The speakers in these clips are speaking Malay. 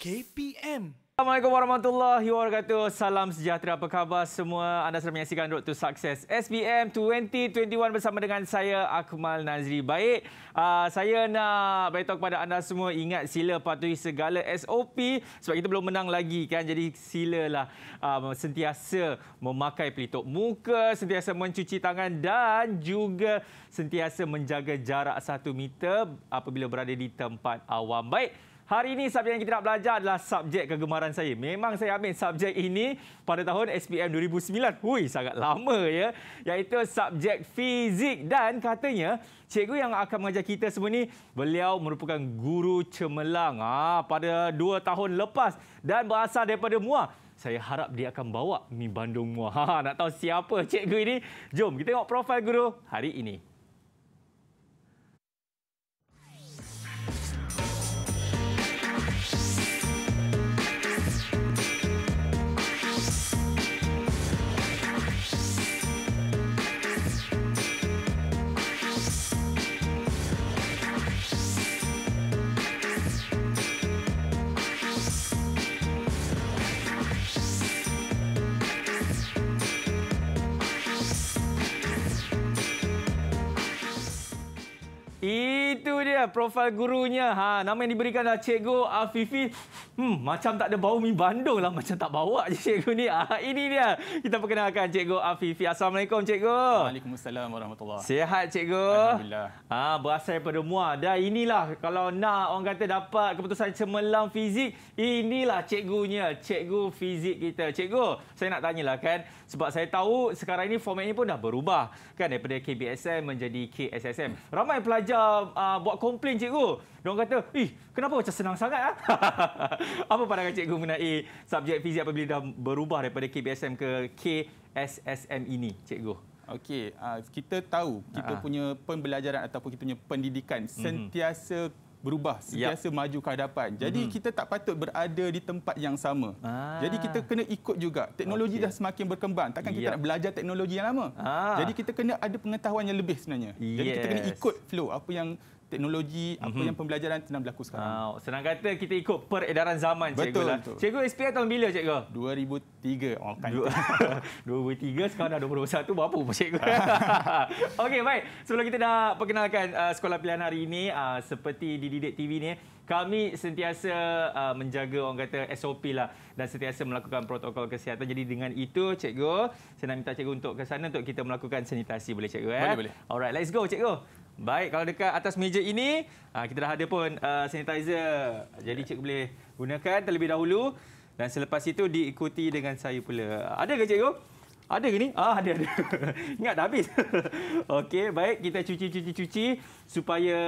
KPM. Assalamualaikum warahmatullahi wabarakatuh. Salam sejahtera. Apa khabar semua? Anda sedang menyaksikan Road to Success SBM 2021 bersama dengan saya, Akmal Nazri. Baik, uh, saya nak beritahu kepada anda semua, ingat sila patuhi segala SOP sebab kita belum menang lagi. kan? Jadi silalah uh, ah, sentiasa memakai pelitup muka, sentiasa mencuci tangan dan juga sentiasa menjaga jarak satu meter apabila berada di tempat awam. Baik, Hari ini subjek yang kita nak belajar adalah subjek kegemaran saya. Memang saya ambil subjek ini pada tahun SPM 2009. Hui, sangat lama ya. Iaitu subjek fizik dan katanya cikgu yang akan mengajar kita semua ni beliau merupakan guru cemerlang ah pada dua tahun lepas dan berasal daripada Muar. Saya harap dia akan bawa mi Bandung Muar. Ha, nak tahu siapa cikgu ini? Jom kita tengok profil guru hari ini. Itu dia profil gurunya. Ha, nama yang diberikan adalah Cikgu Afifi. Hmm, macam tak ada bau mi Bandung lah. Macam tak bawa je cikgu ni. Ah, ini dia. Kita perkenalkan cikgu Afifi. Assalamualaikum cikgu. Waalaikumsalam warahmatullahi wabarakatuh. Sihat cikgu. Alhamdulillah. Ah, berasal daripada muar. Dan inilah kalau nak orang kata dapat keputusan cemerlang fizik. Inilah cikgunya. Cikgu fizik kita. Cikgu, saya nak tanyalah kan. Sebab saya tahu sekarang ini format ini pun dah berubah. Kan daripada KBSM menjadi KSSM. Ramai pelajar uh, buat komplain cikgu. Mereka kata, eh, kenapa macam senang sangat? Ah? apa pandangan cikgu mengenai subjek fizik apabila dah berubah daripada KBSM ke KSSM ini, cikgu? Okey, ah, kita tahu kita uh-huh. punya pembelajaran ataupun kita punya pendidikan mm-hmm. sentiasa berubah, sentiasa yep. maju ke hadapan. Jadi mm-hmm. kita tak patut berada di tempat yang sama. Ah. Jadi kita kena ikut juga. Teknologi okay. dah semakin berkembang. Takkan yep. kita nak belajar teknologi yang lama. Ah. Jadi kita kena ada pengetahuan yang lebih sebenarnya. Yes. Jadi kita kena ikut flow apa yang teknologi mm-hmm. apa mhm. yang pembelajaran sedang berlaku sekarang. Oh, senang kata kita ikut peredaran zaman betul, cikgu lah. Betul. Cikgu SPM tahun bila cikgu? 2003. Oh, kan. 2003 sekarang dah 2021 berapa pun cikgu. Okey baik. Sebelum kita dah perkenalkan uh, sekolah pilihan hari ini uh, seperti di Didik TV ni kami sentiasa uh, menjaga orang kata SOP lah dan sentiasa melakukan protokol kesihatan. Jadi dengan itu cikgu, saya nak minta cikgu untuk ke sana untuk kita melakukan sanitasi boleh cikgu eh? Boleh, boleh. Alright, let's go cikgu. Baik, kalau dekat atas meja ini, ah, kita dah ada pun uh, sanitizer. Jadi cikgu boleh gunakan terlebih dahulu. Dan selepas itu diikuti dengan saya pula. Ada ke cikgu? Ada ke ni? Ah, ada, ada. Ingat dah habis. Okey, baik. Kita cuci, cuci, cuci. Supaya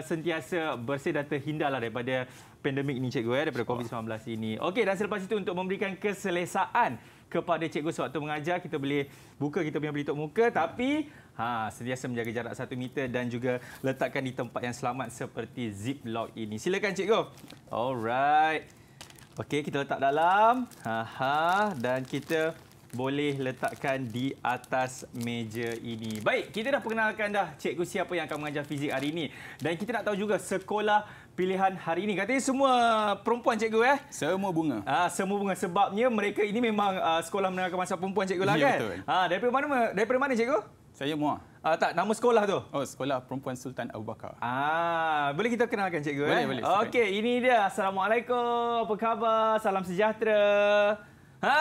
sentiasa bersih dan terhindarlah daripada pandemik ini cikgu. Ya, daripada COVID-19 ini. Okey, dan selepas itu untuk memberikan keselesaan kepada cikgu sewaktu mengajar, kita boleh buka kita punya pelitup muka. Tapi... Ha, sentiasa menjaga jarak satu meter dan juga letakkan di tempat yang selamat seperti zip lock ini. Silakan Cik Go. Alright. Okey, kita letak dalam. Ha, dan kita boleh letakkan di atas meja ini. Baik, kita dah perkenalkan dah cikgu siapa yang akan mengajar fizik hari ini. Dan kita nak tahu juga sekolah pilihan hari ini. Katanya semua perempuan cikgu ya? Semua bunga. Ah, semua bunga sebabnya mereka ini memang uh, sekolah menengah kemasan perempuan cikgu lah ya, kan? Ya betul. Ah, daripada mana Dari mana cikgu? Saya Muah. Ah, uh, tak, nama sekolah tu? Oh, sekolah Perempuan Sultan Abu Bakar. Ah, boleh kita kenalkan cikgu? Boleh, eh? boleh. Okey, ini dia. Assalamualaikum. Apa khabar? Salam sejahtera. Ha.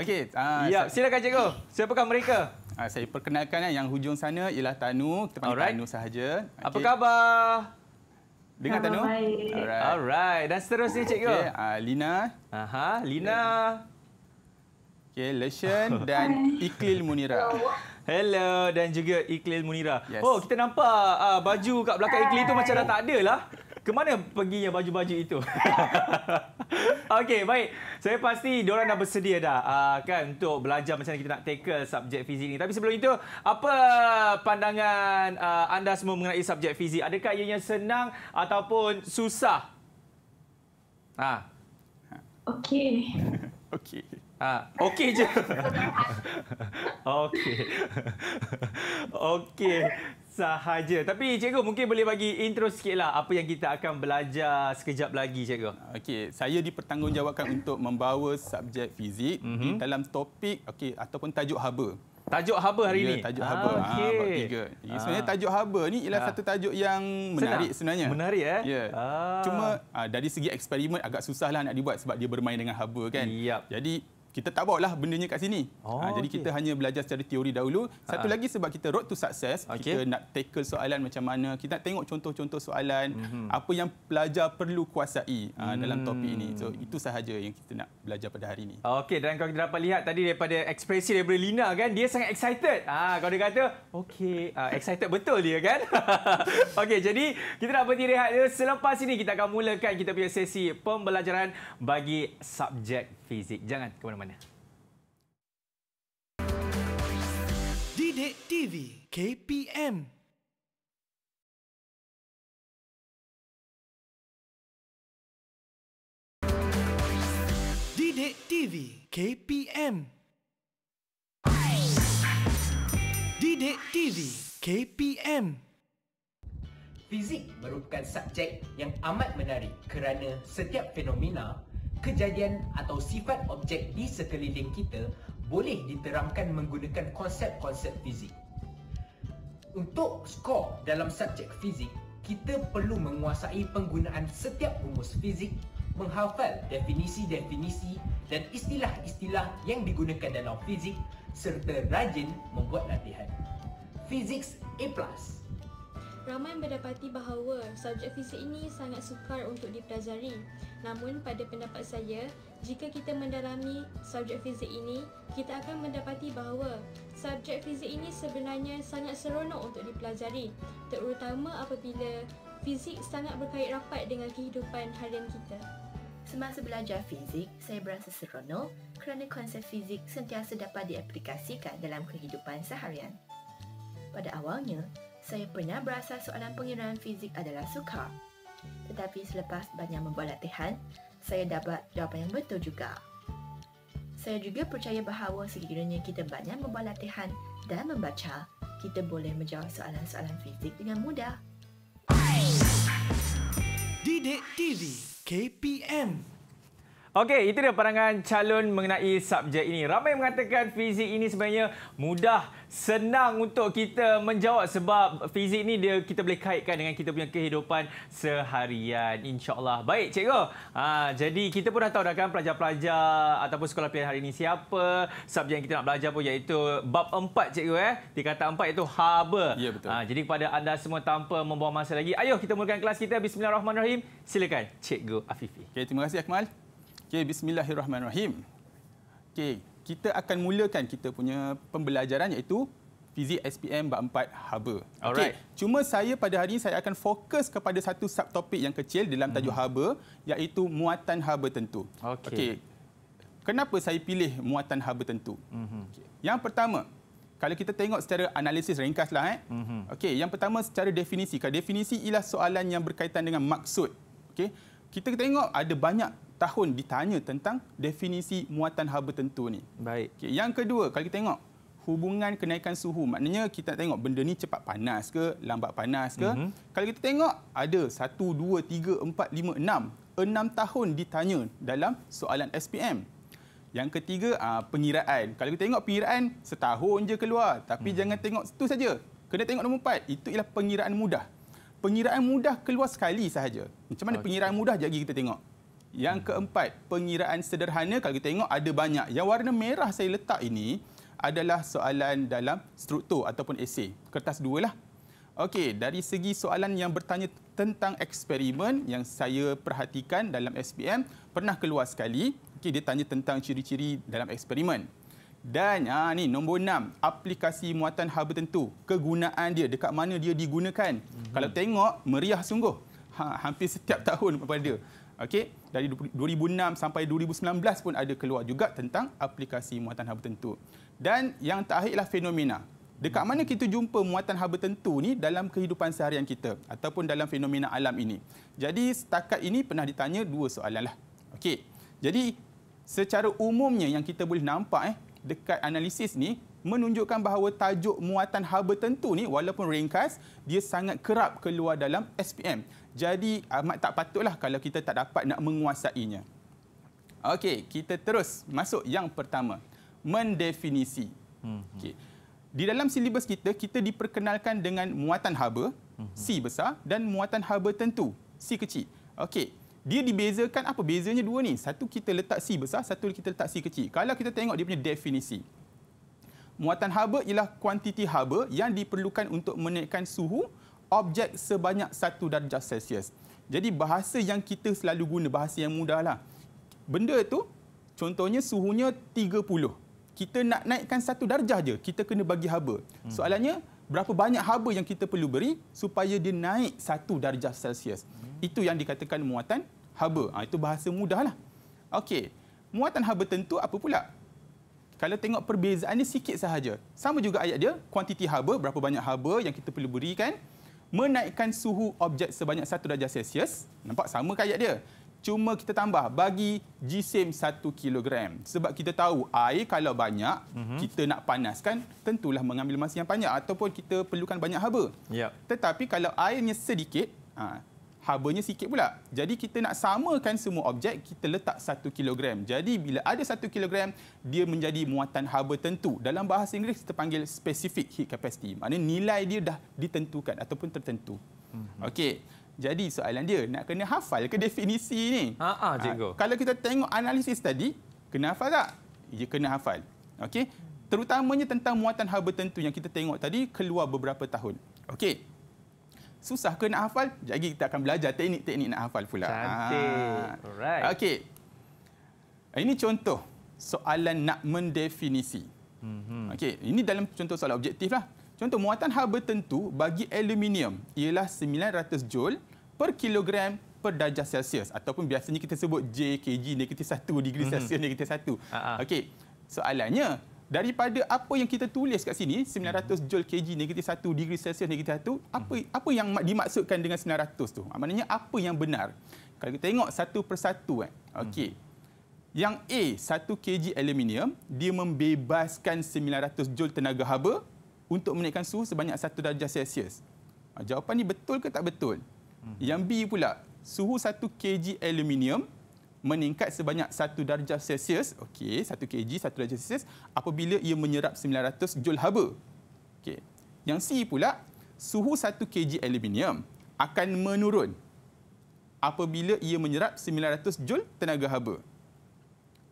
Okey, ah. Uh, ya, silakan cikgu. Siapakah mereka? Uh, saya perkenalkan eh, yang hujung sana ialah Tanu. Kita panggil Alright. Tanu sahaja. Okay. Apa khabar? Dengan Tanu? Baik. Alright. Alright. Dan seterusnya cikgu. Okay. Ah Lina. Aha, Lina. Yeah. Okay, Leshen dan Iklil Munira. Hello. dan juga Iklil Munira. Yes. Oh, kita nampak uh, baju kat belakang Iklil itu macam dah tak ada lah. Ke mana perginya baju-baju itu? Okey, baik. Saya pasti diorang dah bersedia dah uh, kan untuk belajar macam mana kita nak tackle subjek fizik ini. Tapi sebelum itu, apa pandangan uh, anda semua mengenai subjek fizik? Adakah ianya senang ataupun susah? Ha. Okey. Okey. Ha, okey je. okey. okey sahaja. Tapi cikgu mungkin boleh bagi intro sikitlah apa yang kita akan belajar sekejap lagi cikgu. Okey, saya dipertanggungjawabkan untuk membawa subjek fizik mm -hmm. dalam topik okey ataupun tajuk haba. Tajuk haba hari ya, ini. tajuk haba. Ah, okay. ha, ya, sebenarnya tajuk haba ni ialah ah. satu tajuk yang menarik Senang. sebenarnya. Menarik eh? Ya. Ah. Cuma ah, dari segi eksperimen agak susahlah nak dibuat sebab dia bermain dengan haba kan. Yep. Jadi kita tak bawa lah ni kat sini. Oh, ha, jadi okay. kita hanya belajar secara teori dahulu. Satu ha. lagi sebab kita road to success, okay. kita nak tackle soalan macam mana, kita nak tengok contoh-contoh soalan, mm -hmm. apa yang pelajar perlu kuasai ha, dalam mm. topik ini. So itu sahaja yang kita nak belajar pada hari ini. Okey, dan kalau kita dapat lihat tadi daripada ekspresi daripada Lina kan, dia sangat excited. Ha, kalau dia kata, okey, uh, excited betul dia kan? okey, jadi kita nak berhenti rehat. Selepas ini kita akan mulakan kita punya sesi pembelajaran bagi subjek fizik. Jangan ke mana-mana mana. Didik TV KPM Didik TV KPM Didik TV KPM Fizik merupakan subjek yang amat menarik kerana setiap fenomena kejadian atau sifat objek di sekeliling kita boleh diterangkan menggunakan konsep-konsep fizik. Untuk skor dalam subjek fizik, kita perlu menguasai penggunaan setiap rumus fizik, menghafal definisi-definisi dan istilah-istilah yang digunakan dalam fizik serta rajin membuat latihan. Physics A+. Ramai mendapati bahawa subjek fizik ini sangat sukar untuk dipelajari. Namun pada pendapat saya, jika kita mendalami subjek fizik ini, kita akan mendapati bahawa subjek fizik ini sebenarnya sangat seronok untuk dipelajari, terutama apabila fizik sangat berkait rapat dengan kehidupan harian kita. Semasa belajar fizik, saya berasa seronok kerana konsep fizik sentiasa dapat diaplikasikan dalam kehidupan seharian. Pada awalnya, saya pernah berasa soalan pengiraan fizik adalah sukar. Tetapi selepas banyak membuat latihan, saya dapat jawapan yang betul juga. Saya juga percaya bahawa sekiranya kita banyak membuat latihan dan membaca, kita boleh menjawab soalan-soalan fizik dengan mudah. Didik TV KPM Okey, itu dia pandangan calon mengenai subjek ini. Ramai mengatakan fizik ini sebenarnya mudah, senang untuk kita menjawab sebab fizik ini dia kita boleh kaitkan dengan kita punya kehidupan seharian. InsyaAllah. Baik, cikgu. Ha, jadi kita pun dah tahu dah kan pelajar-pelajar ataupun sekolah pilihan hari ini siapa subjek yang kita nak belajar pun iaitu bab empat, cikgu. Eh? Di kata empat iaitu haba. Ya, betul. Ha, jadi kepada anda semua tanpa membuang masa lagi, Ayo kita mulakan kelas kita. Bismillahirrahmanirrahim. Silakan, cikgu Afifi. Okay, terima kasih, Akmal. Okey, bismillahirrahmanirrahim. Okey, kita akan mulakan kita punya pembelajaran iaitu fizik SPM bab 4 haba. Okey, Okay. Cuma saya pada hari ini saya akan fokus kepada satu subtopik yang kecil dalam tajuk hmm. haba iaitu muatan haba tentu. Okey. Okay. Kenapa saya pilih muatan haba tentu? mm Okay. Yang pertama, kalau kita tengok secara analisis ringkaslah eh. mm Okey, yang pertama secara definisi. Kalau definisi ialah soalan yang berkaitan dengan maksud. Okey kita tengok ada banyak tahun ditanya tentang definisi muatan haba tentu ni. Baik. Okay. Yang kedua, kalau kita tengok hubungan kenaikan suhu, maknanya kita tengok benda ni cepat panas ke, lambat panas ke. Mm-hmm. Kalau kita tengok ada 1 2 3 4 5 6, 6 tahun ditanya dalam soalan SPM. Yang ketiga, uh, pengiraan. Kalau kita tengok pengiraan setahun je keluar, tapi mm-hmm. jangan tengok itu saja. Kena tengok nombor empat. Itu ialah pengiraan mudah pengiraan mudah keluar sekali sahaja. Macam mana okay. Ah, pengiraan mudah jadi kita tengok. Yang hmm. keempat, pengiraan sederhana kalau kita tengok ada banyak. Yang warna merah saya letak ini adalah soalan dalam struktur ataupun esei. Kertas dua lah. Okey, dari segi soalan yang bertanya tentang eksperimen yang saya perhatikan dalam SPM, pernah keluar sekali. Okey, dia tanya tentang ciri-ciri dalam eksperimen. Dan ha, ni nombor enam, aplikasi muatan haba tentu. Kegunaan dia, dekat mana dia digunakan. Mm-hmm. Kalau tengok, meriah sungguh. Ha, hampir setiap tahun kepada dia. Okay? Dari 2006 sampai 2019 pun ada keluar juga tentang aplikasi muatan haba tentu. Dan yang terakhirlah fenomena. Dekat mana kita jumpa muatan haba tentu ni dalam kehidupan seharian kita ataupun dalam fenomena alam ini. Jadi setakat ini pernah ditanya dua soalan lah. Okay Jadi secara umumnya yang kita boleh nampak eh dekat analisis ni menunjukkan bahawa tajuk muatan haba tentu ni walaupun ringkas dia sangat kerap keluar dalam SPM. Jadi amat tak patutlah kalau kita tak dapat nak menguasainya. Okey, kita terus masuk yang pertama. Mendefinisi. Hmm. Okey. Di dalam silibus kita kita diperkenalkan dengan muatan haba C hmm. besar dan muatan haba tentu C kecil. Okey, dia dibezakan apa bezanya dua ni satu kita letak C besar satu kita letak C kecil kalau kita tengok dia punya definisi muatan haba ialah kuantiti haba yang diperlukan untuk menaikkan suhu objek sebanyak satu darjah Celsius jadi bahasa yang kita selalu guna bahasa yang mudah lah benda tu contohnya suhunya 30 kita nak naikkan satu darjah je kita kena bagi haba hmm. soalannya berapa banyak haba yang kita perlu beri supaya dia naik satu darjah Celsius hmm. Itu yang dikatakan muatan haba. Ha, itu bahasa mudahlah. Okey. Muatan haba tentu apa pula? Kalau tengok perbezaan ini sikit sahaja. Sama juga ayat dia, kuantiti haba, berapa banyak haba yang kita perlu berikan. Menaikkan suhu objek sebanyak satu darjah Celsius. Nampak sama ke ayat dia? Cuma kita tambah bagi jisim satu kilogram. Sebab kita tahu air kalau banyak, mm-hmm. kita nak panaskan, tentulah mengambil masa yang panjang. Ataupun kita perlukan banyak haba. Yep. Ya. Tetapi kalau airnya sedikit, ha, habanya sikit pula. Jadi kita nak samakan semua objek, kita letak satu kilogram. Jadi bila ada satu kilogram, dia menjadi muatan haba tentu. Dalam bahasa Inggeris, kita panggil specific heat capacity. Maksudnya nilai dia dah ditentukan ataupun tertentu. Hmm. Okey. Jadi soalan dia, nak kena hafal ke definisi ni? Ha, ha, ha cikgu. Ha, kalau kita tengok analisis tadi, kena hafal tak? Dia ya, kena hafal. Okey. Terutamanya tentang muatan haba tentu yang kita tengok tadi keluar beberapa tahun. Okey susah ke nak hafal? Jadi kita akan belajar teknik-teknik nak hafal pula. Cantik. Ha. Alright. Okey. Ah, ini contoh soalan nak mendefinisi. Mm-hmm. Okey, ini dalam contoh soalan objektif lah. Contoh muatan haba tentu bagi aluminium ialah 900 joule per kilogram per darjah Celsius ataupun biasanya kita sebut JKG negatif 1 degree mhm. Celsius negatif 1. uh ah, Okey. Soalannya, daripada apa yang kita tulis kat sini 900 hmm. joule kg negatif 1 degree celsius negatif 1 hmm. apa apa yang dimaksudkan dengan 900 tu maknanya apa yang benar kalau kita tengok satu persatu eh hmm. okey yang A 1 kg aluminium dia membebaskan 900 joule tenaga haba untuk menaikkan suhu sebanyak 1 darjah celsius ha, jawapan ni betul ke tak betul yang B pula suhu 1 kg aluminium meningkat sebanyak 1 darjah Celsius, okey, 1 kg 1 darjah Celsius apabila ia menyerap 900 Joule haba. Okey. Yang C pula, suhu 1 kg aluminium akan menurun apabila ia menyerap 900 Joule tenaga haba.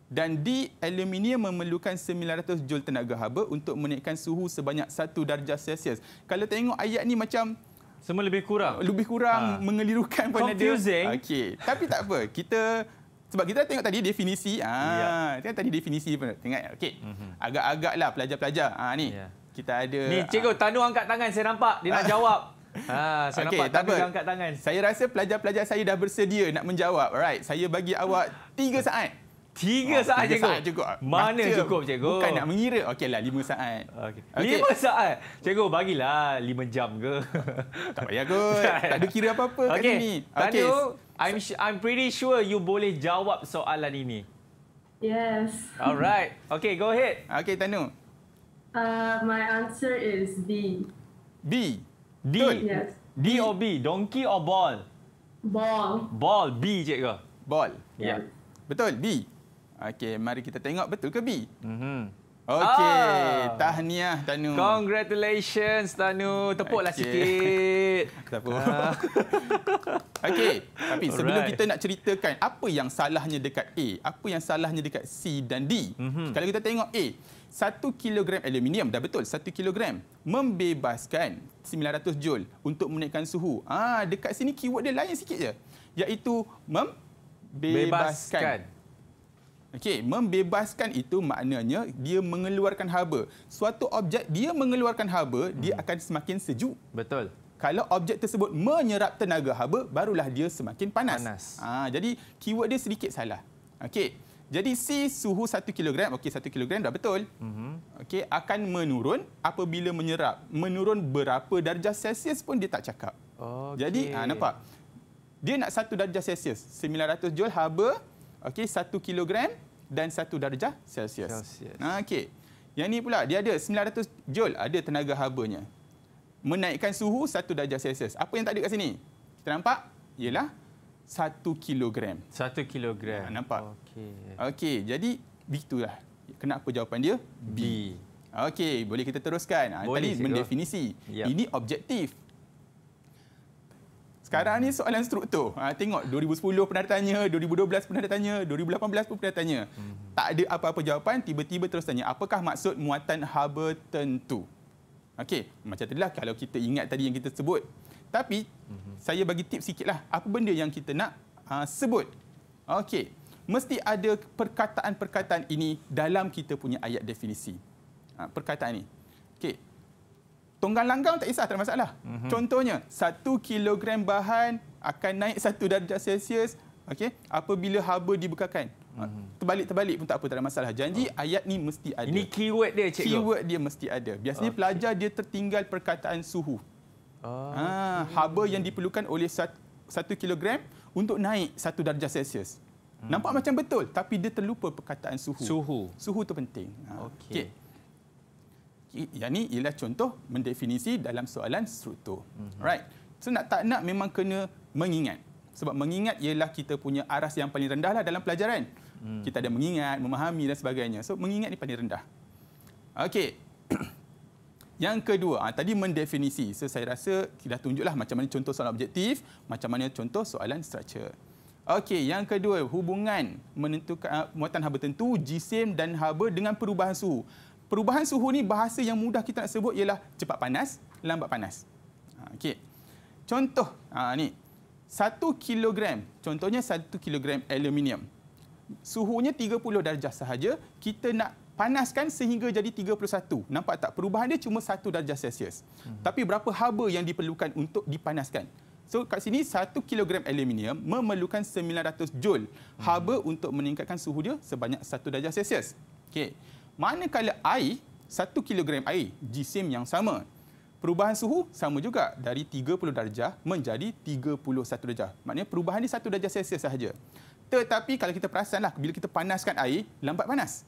Dan D, aluminium memerlukan 900 Joule tenaga haba untuk menaikkan suhu sebanyak 1 darjah Celsius. Kalau tengok ayat ni macam semua lebih kurang. Lebih kurang ha. mengelirukan pada dia. Confusing. Okay. Tapi tak apa. Kita sebab kita tengok tadi definisi ha yeah. tengok tadi definisi pun tengok okey mm-hmm. agak lah pelajar-pelajar ha ni yeah. kita ada ni cikgu ha. tanu angkat tangan saya nampak dia nak ah. jawab ha saya okay, nampak tanu angkat tangan saya rasa pelajar-pelajar saya dah bersedia nak menjawab alright saya bagi awak tiga saat Tiga oh, saat, tiga saat cukup. Mana Baca. cukup, cikgu? Bukan nak mengira. Okeylah, lima saat. Okay. Lima okay. saat? Cikgu, bagilah lima jam ke. Tak payah kot. tak ada kira apa-apa okay. kat sini. Okay. Tanu, I'm, I'm pretty sure you boleh jawab soalan ini. Yes. Alright. Okay, go ahead. Okay, Tanu. Uh, my answer is B. B? D? Yes. D or B? Donkey or ball? Ball. Ball. B, cikgu. Ball. Yeah. yeah. Betul, B. Okey, mari kita tengok betul ke B? Mm-hmm. Okey, ah. tahniah Tanu. Congratulations Tanu. Tepuklah okay. sikit. Tak apa. Okey, tapi sebelum Alright. kita nak ceritakan apa yang salahnya dekat A, apa yang salahnya dekat C dan D. Mm-hmm. Kalau kita tengok A, 1 kilogram aluminium dah betul 1 kilogram membebaskan 900 joule untuk menaikkan suhu. Ah dekat sini keyword dia lain sikit je iaitu membebaskan. bebaskan Okey, membebaskan itu maknanya dia mengeluarkan haba. Suatu objek dia mengeluarkan haba, hmm. dia akan semakin sejuk. Betul. Kalau objek tersebut menyerap tenaga haba, barulah dia semakin panas. Panas. Ha, jadi keyword dia sedikit salah. Okey. Jadi si suhu 1 kg, okey 1 kg dah betul. Mm-hmm. Okey akan menurun apabila menyerap. Menurun berapa darjah Celsius pun dia tak cakap. Okay. Jadi ha, nampak. Dia nak 1 darjah Celsius, 900 joule haba Okey, satu kilogram dan satu darjah Celsius. Celsius. Ah, okey. Yang ni pula, dia ada 900 joule, ada tenaga habanya. Menaikkan suhu satu darjah Celsius. Apa yang tak ada kat sini? Kita nampak? Ialah satu kilogram. Satu kilogram. Ha, nampak? Okey. Okey, jadi lah. Kenapa jawapan dia? B. B. Okey, boleh kita teruskan. Ah, boleh, tadi sikap. mendefinisi. Yep. Ini objektif. Sekarang ni soalan struktur. Ha, tengok 2010 pernah tanya, 2012 pernah tanya, 2018 pun pernah tanya. Hmm. Tak ada apa-apa jawapan, tiba-tiba terus tanya, apakah maksud muatan haba tentu? Okey, macam itulah kalau kita ingat tadi yang kita sebut. Tapi, hmm. saya bagi tip sikitlah. Apa benda yang kita nak ha, sebut? Okey, mesti ada perkataan-perkataan ini dalam kita punya ayat definisi. Ha, perkataan ini. Okey, tonggang langgang tak kisah, tak ada masalah. Mm-hmm. Contohnya, satu kilogram bahan akan naik satu darjah Celsius okay, apabila haba dibukakan. Terbalik-terbalik mhm. pun tak apa, tak ada masalah. Janji oh. ayat ni mesti ada. Ini keyword dia, cikgu. Keyword dia mesti ada. Biasanya okay. pelajar dia tertinggal perkataan suhu. Oh, ha, Haba yang diperlukan oleh satu kilogram untuk naik satu darjah Celsius. hmm Nampak macam betul, tapi dia terlupa perkataan suhu. Suhu. Suhu tu penting. Ha. Okey. Okay yang ni ialah contoh mendefinisi dalam soalan struktur. Mm-hmm. Right. So nak tak nak memang kena mengingat. Sebab mengingat ialah kita punya aras yang paling rendah lah dalam pelajaran. Mm. Kita ada mengingat, memahami dan sebagainya. So mengingat ni paling rendah. Okey. yang kedua, ah, tadi mendefinisi. So saya rasa kita dah tunjuklah macam mana contoh soalan objektif, macam mana contoh soalan structure. Okey, yang kedua, hubungan menentukan ah, muatan haba tentu, jisim dan haba dengan perubahan suhu. Perubahan suhu ni bahasa yang mudah kita nak sebut ialah cepat panas, lambat panas. Ha, okey. Contoh aa, ha, ni. 1 kilogram. Contohnya 1 kilogram aluminium. Suhunya 30 darjah sahaja. Kita nak panaskan sehingga jadi 31. Nampak tak? Perubahan dia cuma 1 darjah Celsius. Hmm. Tapi berapa haba yang diperlukan untuk dipanaskan? So kat sini 1 kilogram aluminium memerlukan 900 joule. Haba hmm. untuk meningkatkan suhu dia sebanyak 1 darjah Celsius. Okey manakala air 1 kg air jisim yang sama perubahan suhu sama juga dari 30 darjah menjadi 31 darjah maknanya perubahan ni 1 darjah celsius sahaja tetapi kalau kita perasanlah bila kita panaskan air lambat panas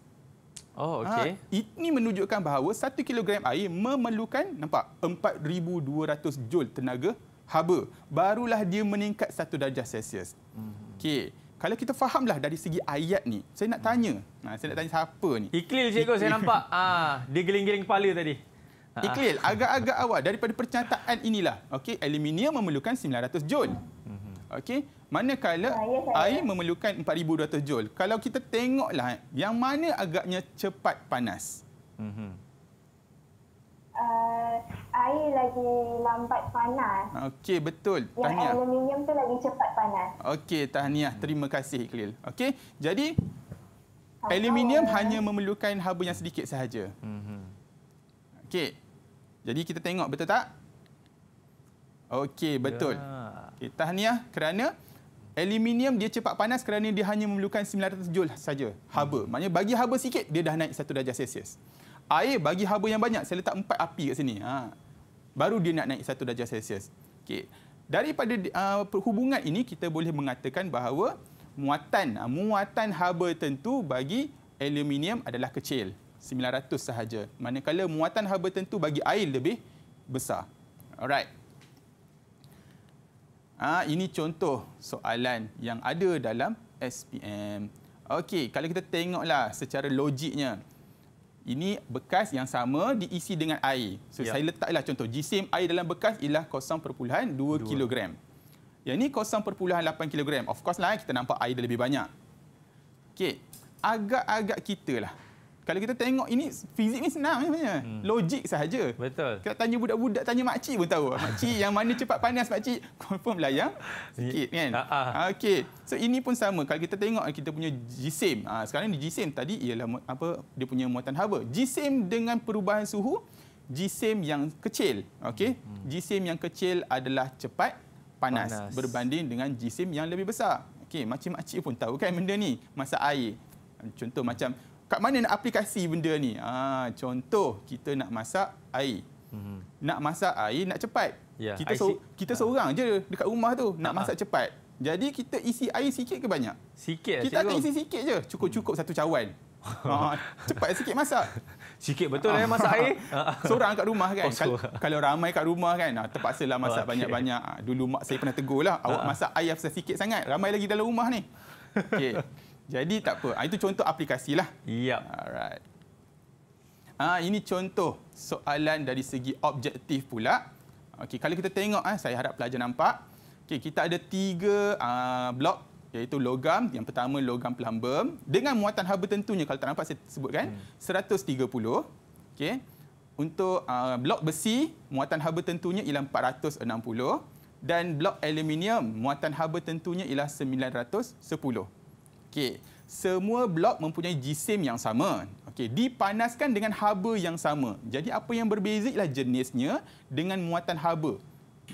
oh ha, okey ha, ini menunjukkan bahawa 1 kg air memerlukan nampak 4200 joule tenaga haba barulah dia meningkat 1 darjah celsius mm-hmm. okey kalau kita fahamlah dari segi ayat ni, saya nak tanya. Nah, ha, saya nak tanya siapa ni? Iklil cikgu saya nampak ah dia geling-geling kepala tadi. Ha, ah. Iklil agak-agak awal daripada pernyataan inilah. Okey, aluminium memerlukan 900 joule. Mhm. Okey, manakala ah, ya, air memerlukan 4200 joule. Kalau kita tengoklah yang mana agaknya cepat panas. Mhm. Uh, air lagi lambat panas. Okey, betul. Yang tahniah. aluminium tu lagi cepat panas. Okey, tahniah. Terima kasih, Iqlil. Okey, jadi Tau aluminium tahu. hanya memerlukan haba yang sedikit sahaja. Mhm. Okey, jadi kita tengok betul tak? Okey, betul. Ya. Okay, tahniah kerana aluminium dia cepat panas kerana dia hanya memerlukan 900 joule saja haba. Hmm. Maknanya bagi haba sikit, dia dah naik satu darjah Celsius air bagi haba yang banyak saya letak empat api kat sini ha baru dia nak naik satu darjah celsius Okay, daripada uh, perhubungan ini kita boleh mengatakan bahawa muatan uh, muatan haba tentu bagi aluminium adalah kecil 900 sahaja manakala muatan haba tentu bagi air lebih besar alright Ah ha, ini contoh soalan yang ada dalam SPM. Okey, kalau kita tengoklah secara logiknya. Ini bekas yang sama diisi dengan air. So, ya. Saya letaklah contoh, jisim air dalam bekas ialah 0.2 kg. Yang ini 0.8 kg. Of course lah, kita nampak air lebih banyak. Okey, agak-agak kita lah kalau kita tengok ini fizik ni senang Hmm. Logik sahaja. Betul. Kita tanya budak-budak, tanya makcik pun tahu. Makcik yang mana cepat panas makcik, confirm layang sikit kan. Uh-huh. Okey. So ini pun sama. Kalau kita tengok kita punya jisim. Ha, sekarang ni jisim tadi ialah apa dia punya muatan haba Jisim dengan perubahan suhu, jisim yang kecil. Okey. Hmm. Jisim yang kecil adalah cepat panas, panas. berbanding dengan jisim yang lebih besar. Okey, makcik-makcik pun tahu kan benda ni. Masa air. Contoh macam kat mana nak aplikasi benda ni? Ha, contoh kita nak masak air. Hmm. Nak masak air nak cepat. Yeah, kita so, kita ha. seorang je dekat rumah tu nak ha. masak cepat. Jadi kita isi air sikit ke banyak? Sikit. Lah, kita akan isi sikit je. Cukup-cukup satu cawan. Ha, cepat sikit masak. Sikit betul lah ha. masak air. Seorang kat rumah kan. Oh, Kalau ramai kat rumah kan, terpaksalah masak oh, okay. banyak-banyak. Dulu mak saya pernah tegur lah. Awak ha. masak air sikit sangat. Ramai lagi dalam rumah ni. Okay. Jadi tak apa. Ha, itu contoh aplikasi lah. Yep. Alright. Ha, ini contoh soalan dari segi objektif pula. Okey, kalau kita tengok, ha, saya harap pelajar nampak. Okey, kita ada tiga ha, blok iaitu logam. Yang pertama logam plumber dengan muatan haba tentunya kalau tak nampak saya sebutkan hmm. 130. Okey. Untuk ha, blok besi, muatan haba tentunya ialah 460 dan blok aluminium muatan haba tentunya ialah 910. Okey, semua blok mempunyai jisim yang sama. Okey, dipanaskan dengan haba yang sama. Jadi apa yang berbeza ialah jenisnya dengan muatan haba.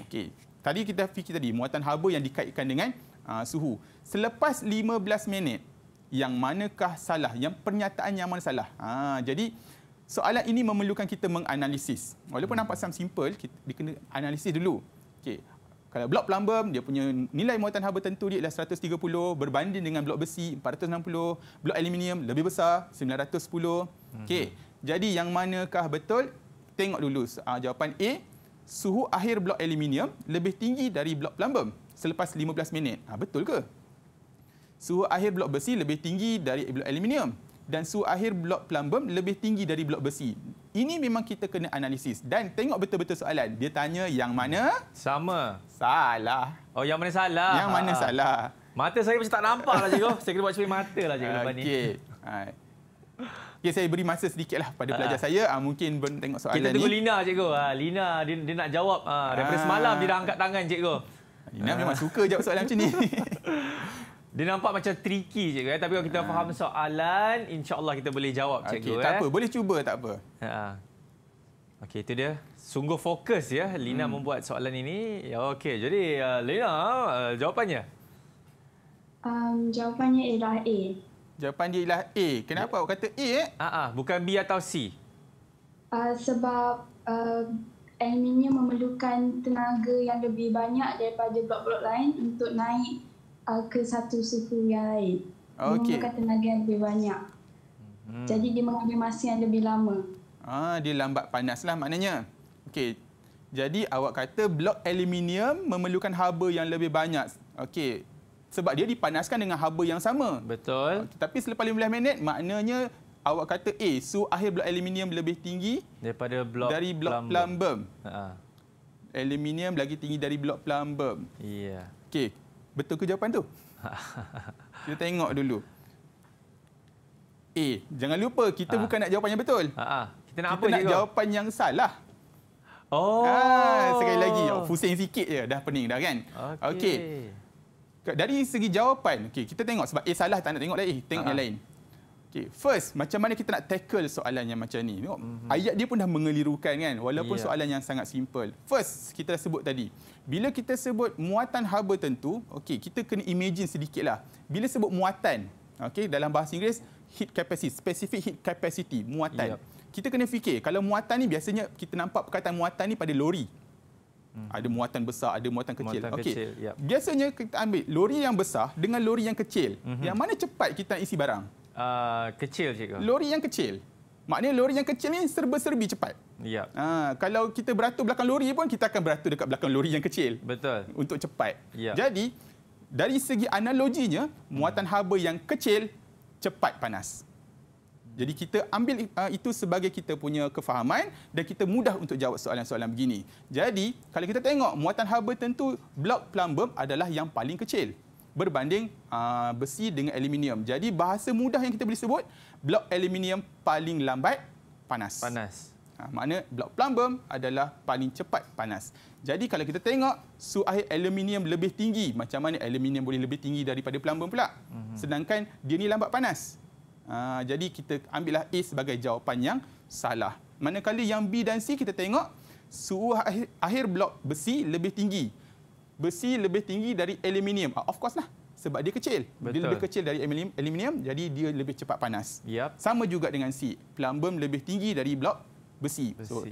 Okey, tadi kita fikir tadi muatan haba yang dikaitkan dengan uh, suhu. Selepas 15 minit, yang manakah salah? Yang pernyataan yang mana salah? Ha, jadi soalan ini memerlukan kita menganalisis. Walaupun nampak sangat simple, kita, kena analisis dulu. Okey, kalau blok plumber, dia punya nilai muatan haba tentu dia ialah 130 berbanding dengan blok besi 460, blok aluminium lebih besar 910. Hmm. Okey. Jadi yang manakah betul? Tengok dulu. Ha, jawapan A, suhu akhir blok aluminium lebih tinggi dari blok plumber selepas 15 minit. Ha, betul ke? Suhu akhir blok besi lebih tinggi dari blok aluminium dan suhu akhir blok plumber lebih tinggi dari blok besi. Ini memang kita kena analisis dan tengok betul-betul soalan. Dia tanya yang mana? Sama. Salah. Oh, yang mana salah? Yang mana ha. salah? Mata saya mesti tak nampak lah cikgu. Saya kena buat cermin mata lah cikgu lepas okay. ni. Okey. Saya beri masa sedikit lah pada ha. pelajar ha. saya. Ah, mungkin belum tengok soalan ni. Kita tunggu ni. Lina cikgu. Ha, Lina dia, dia nak jawab. Ha, daripada ha. semalam dia dah angkat tangan cikgu. Lina ha. memang suka jawab soalan macam ni. Dia nampak macam tricky je kan? Tapi kalau kita ha. faham soalan, insyaAllah kita boleh jawab okay, cikgu. Tak eh. apa, boleh cuba tak apa. Ha. Okey, itu dia. Sungguh fokus ya Lina hmm. membuat soalan ini. Ya, okey, jadi uh, Lina, uh, jawapannya? Um, jawapannya ialah A. Jawapan dia ialah A. Kenapa awak kata A? Eh? Ha -ha, bukan B atau C? Uh, sebab uh, aluminium memerlukan tenaga yang lebih banyak daripada blok-blok lain untuk naik uh, ke satu suhu yang lain. Okay. Memerlukan tenaga yang lebih banyak. Hmm. Jadi dia mengambil masa yang lebih lama. Ah, dia lambat panaslah maknanya. Okey. Jadi awak kata blok aluminium memerlukan haba yang lebih banyak. Okey. Sebab dia dipanaskan dengan haba yang sama. Betul. Okay. Tapi selepas 15 minit maknanya awak kata eh, so akhir blok aluminium lebih tinggi daripada blok dari blok plumbum. Ha. Aluminium lagi tinggi dari blok plumbum. Iya. Yeah. Okey betul ke jawapan tu? Kita tengok dulu. Eh, Jangan lupa, kita Aa. Ah. bukan nak jawapan yang betul. Aa. Ah, ah. Kita nak kita apa nak jawapan yang salah. Oh. Aa, sekali lagi, oh, pusing sikit je. Dah pening dah kan? Okey. Okay. Dari segi jawapan, okay, kita tengok sebab A salah tak nak tengok lagi. Tengok Aa. yang lain. Okay, first macam mana kita nak tackle soalan yang macam ni? Tengok, mm-hmm. ayat dia pun dah mengelirukan kan walaupun yeah. soalan yang sangat simple. First kita dah sebut tadi. Bila kita sebut muatan haba tentu, okay, kita kena imagine sedikitlah. Bila sebut muatan, okay, dalam bahasa Inggeris heat capacity, specific heat capacity, muatan. Yeah. Kita kena fikir kalau muatan ni biasanya kita nampak perkataan muatan ni pada lori. Mhm. Ada muatan besar, ada muatan kecil. Muatan okay. kecil yep. Biasanya kita ambil lori yang besar dengan lori yang kecil. Mm-hmm. Yang mana cepat kita isi barang? Uh, kecil cikgu. Lori yang kecil. Maknanya lori yang kecil ni serba-serbi cepat. Ya. Ha, kalau kita beratur belakang lori pun kita akan beratur dekat belakang lori yang kecil. Betul. Untuk cepat. Ya. Jadi dari segi analoginya hmm. muatan haba yang kecil cepat panas. Jadi kita ambil uh, itu sebagai kita punya kefahaman dan kita mudah untuk jawab soalan-soalan begini. Jadi kalau kita tengok muatan haba tentu blok plumber adalah yang paling kecil berbanding uh, besi dengan aluminium. Jadi bahasa mudah yang kita boleh sebut, blok aluminium paling lambat panas. Panas. Ha, makna blok plumbum adalah paling cepat panas. Jadi kalau kita tengok suhu aluminium lebih tinggi, macam mana aluminium boleh lebih tinggi daripada plumbum pula? Mm-hmm. Sedangkan dia ni lambat panas. Ha, jadi kita ambillah A sebagai jawapan yang salah. Manakala yang B dan C kita tengok suhu akhir, akhir blok besi lebih tinggi besi lebih tinggi dari aluminium. Ah, of course lah. Sebab dia kecil. Betul. Dia lebih kecil dari aluminium, aluminium, jadi dia lebih cepat panas. Yep. Sama juga dengan C. Plumbum lebih tinggi dari blok besi. besi. So,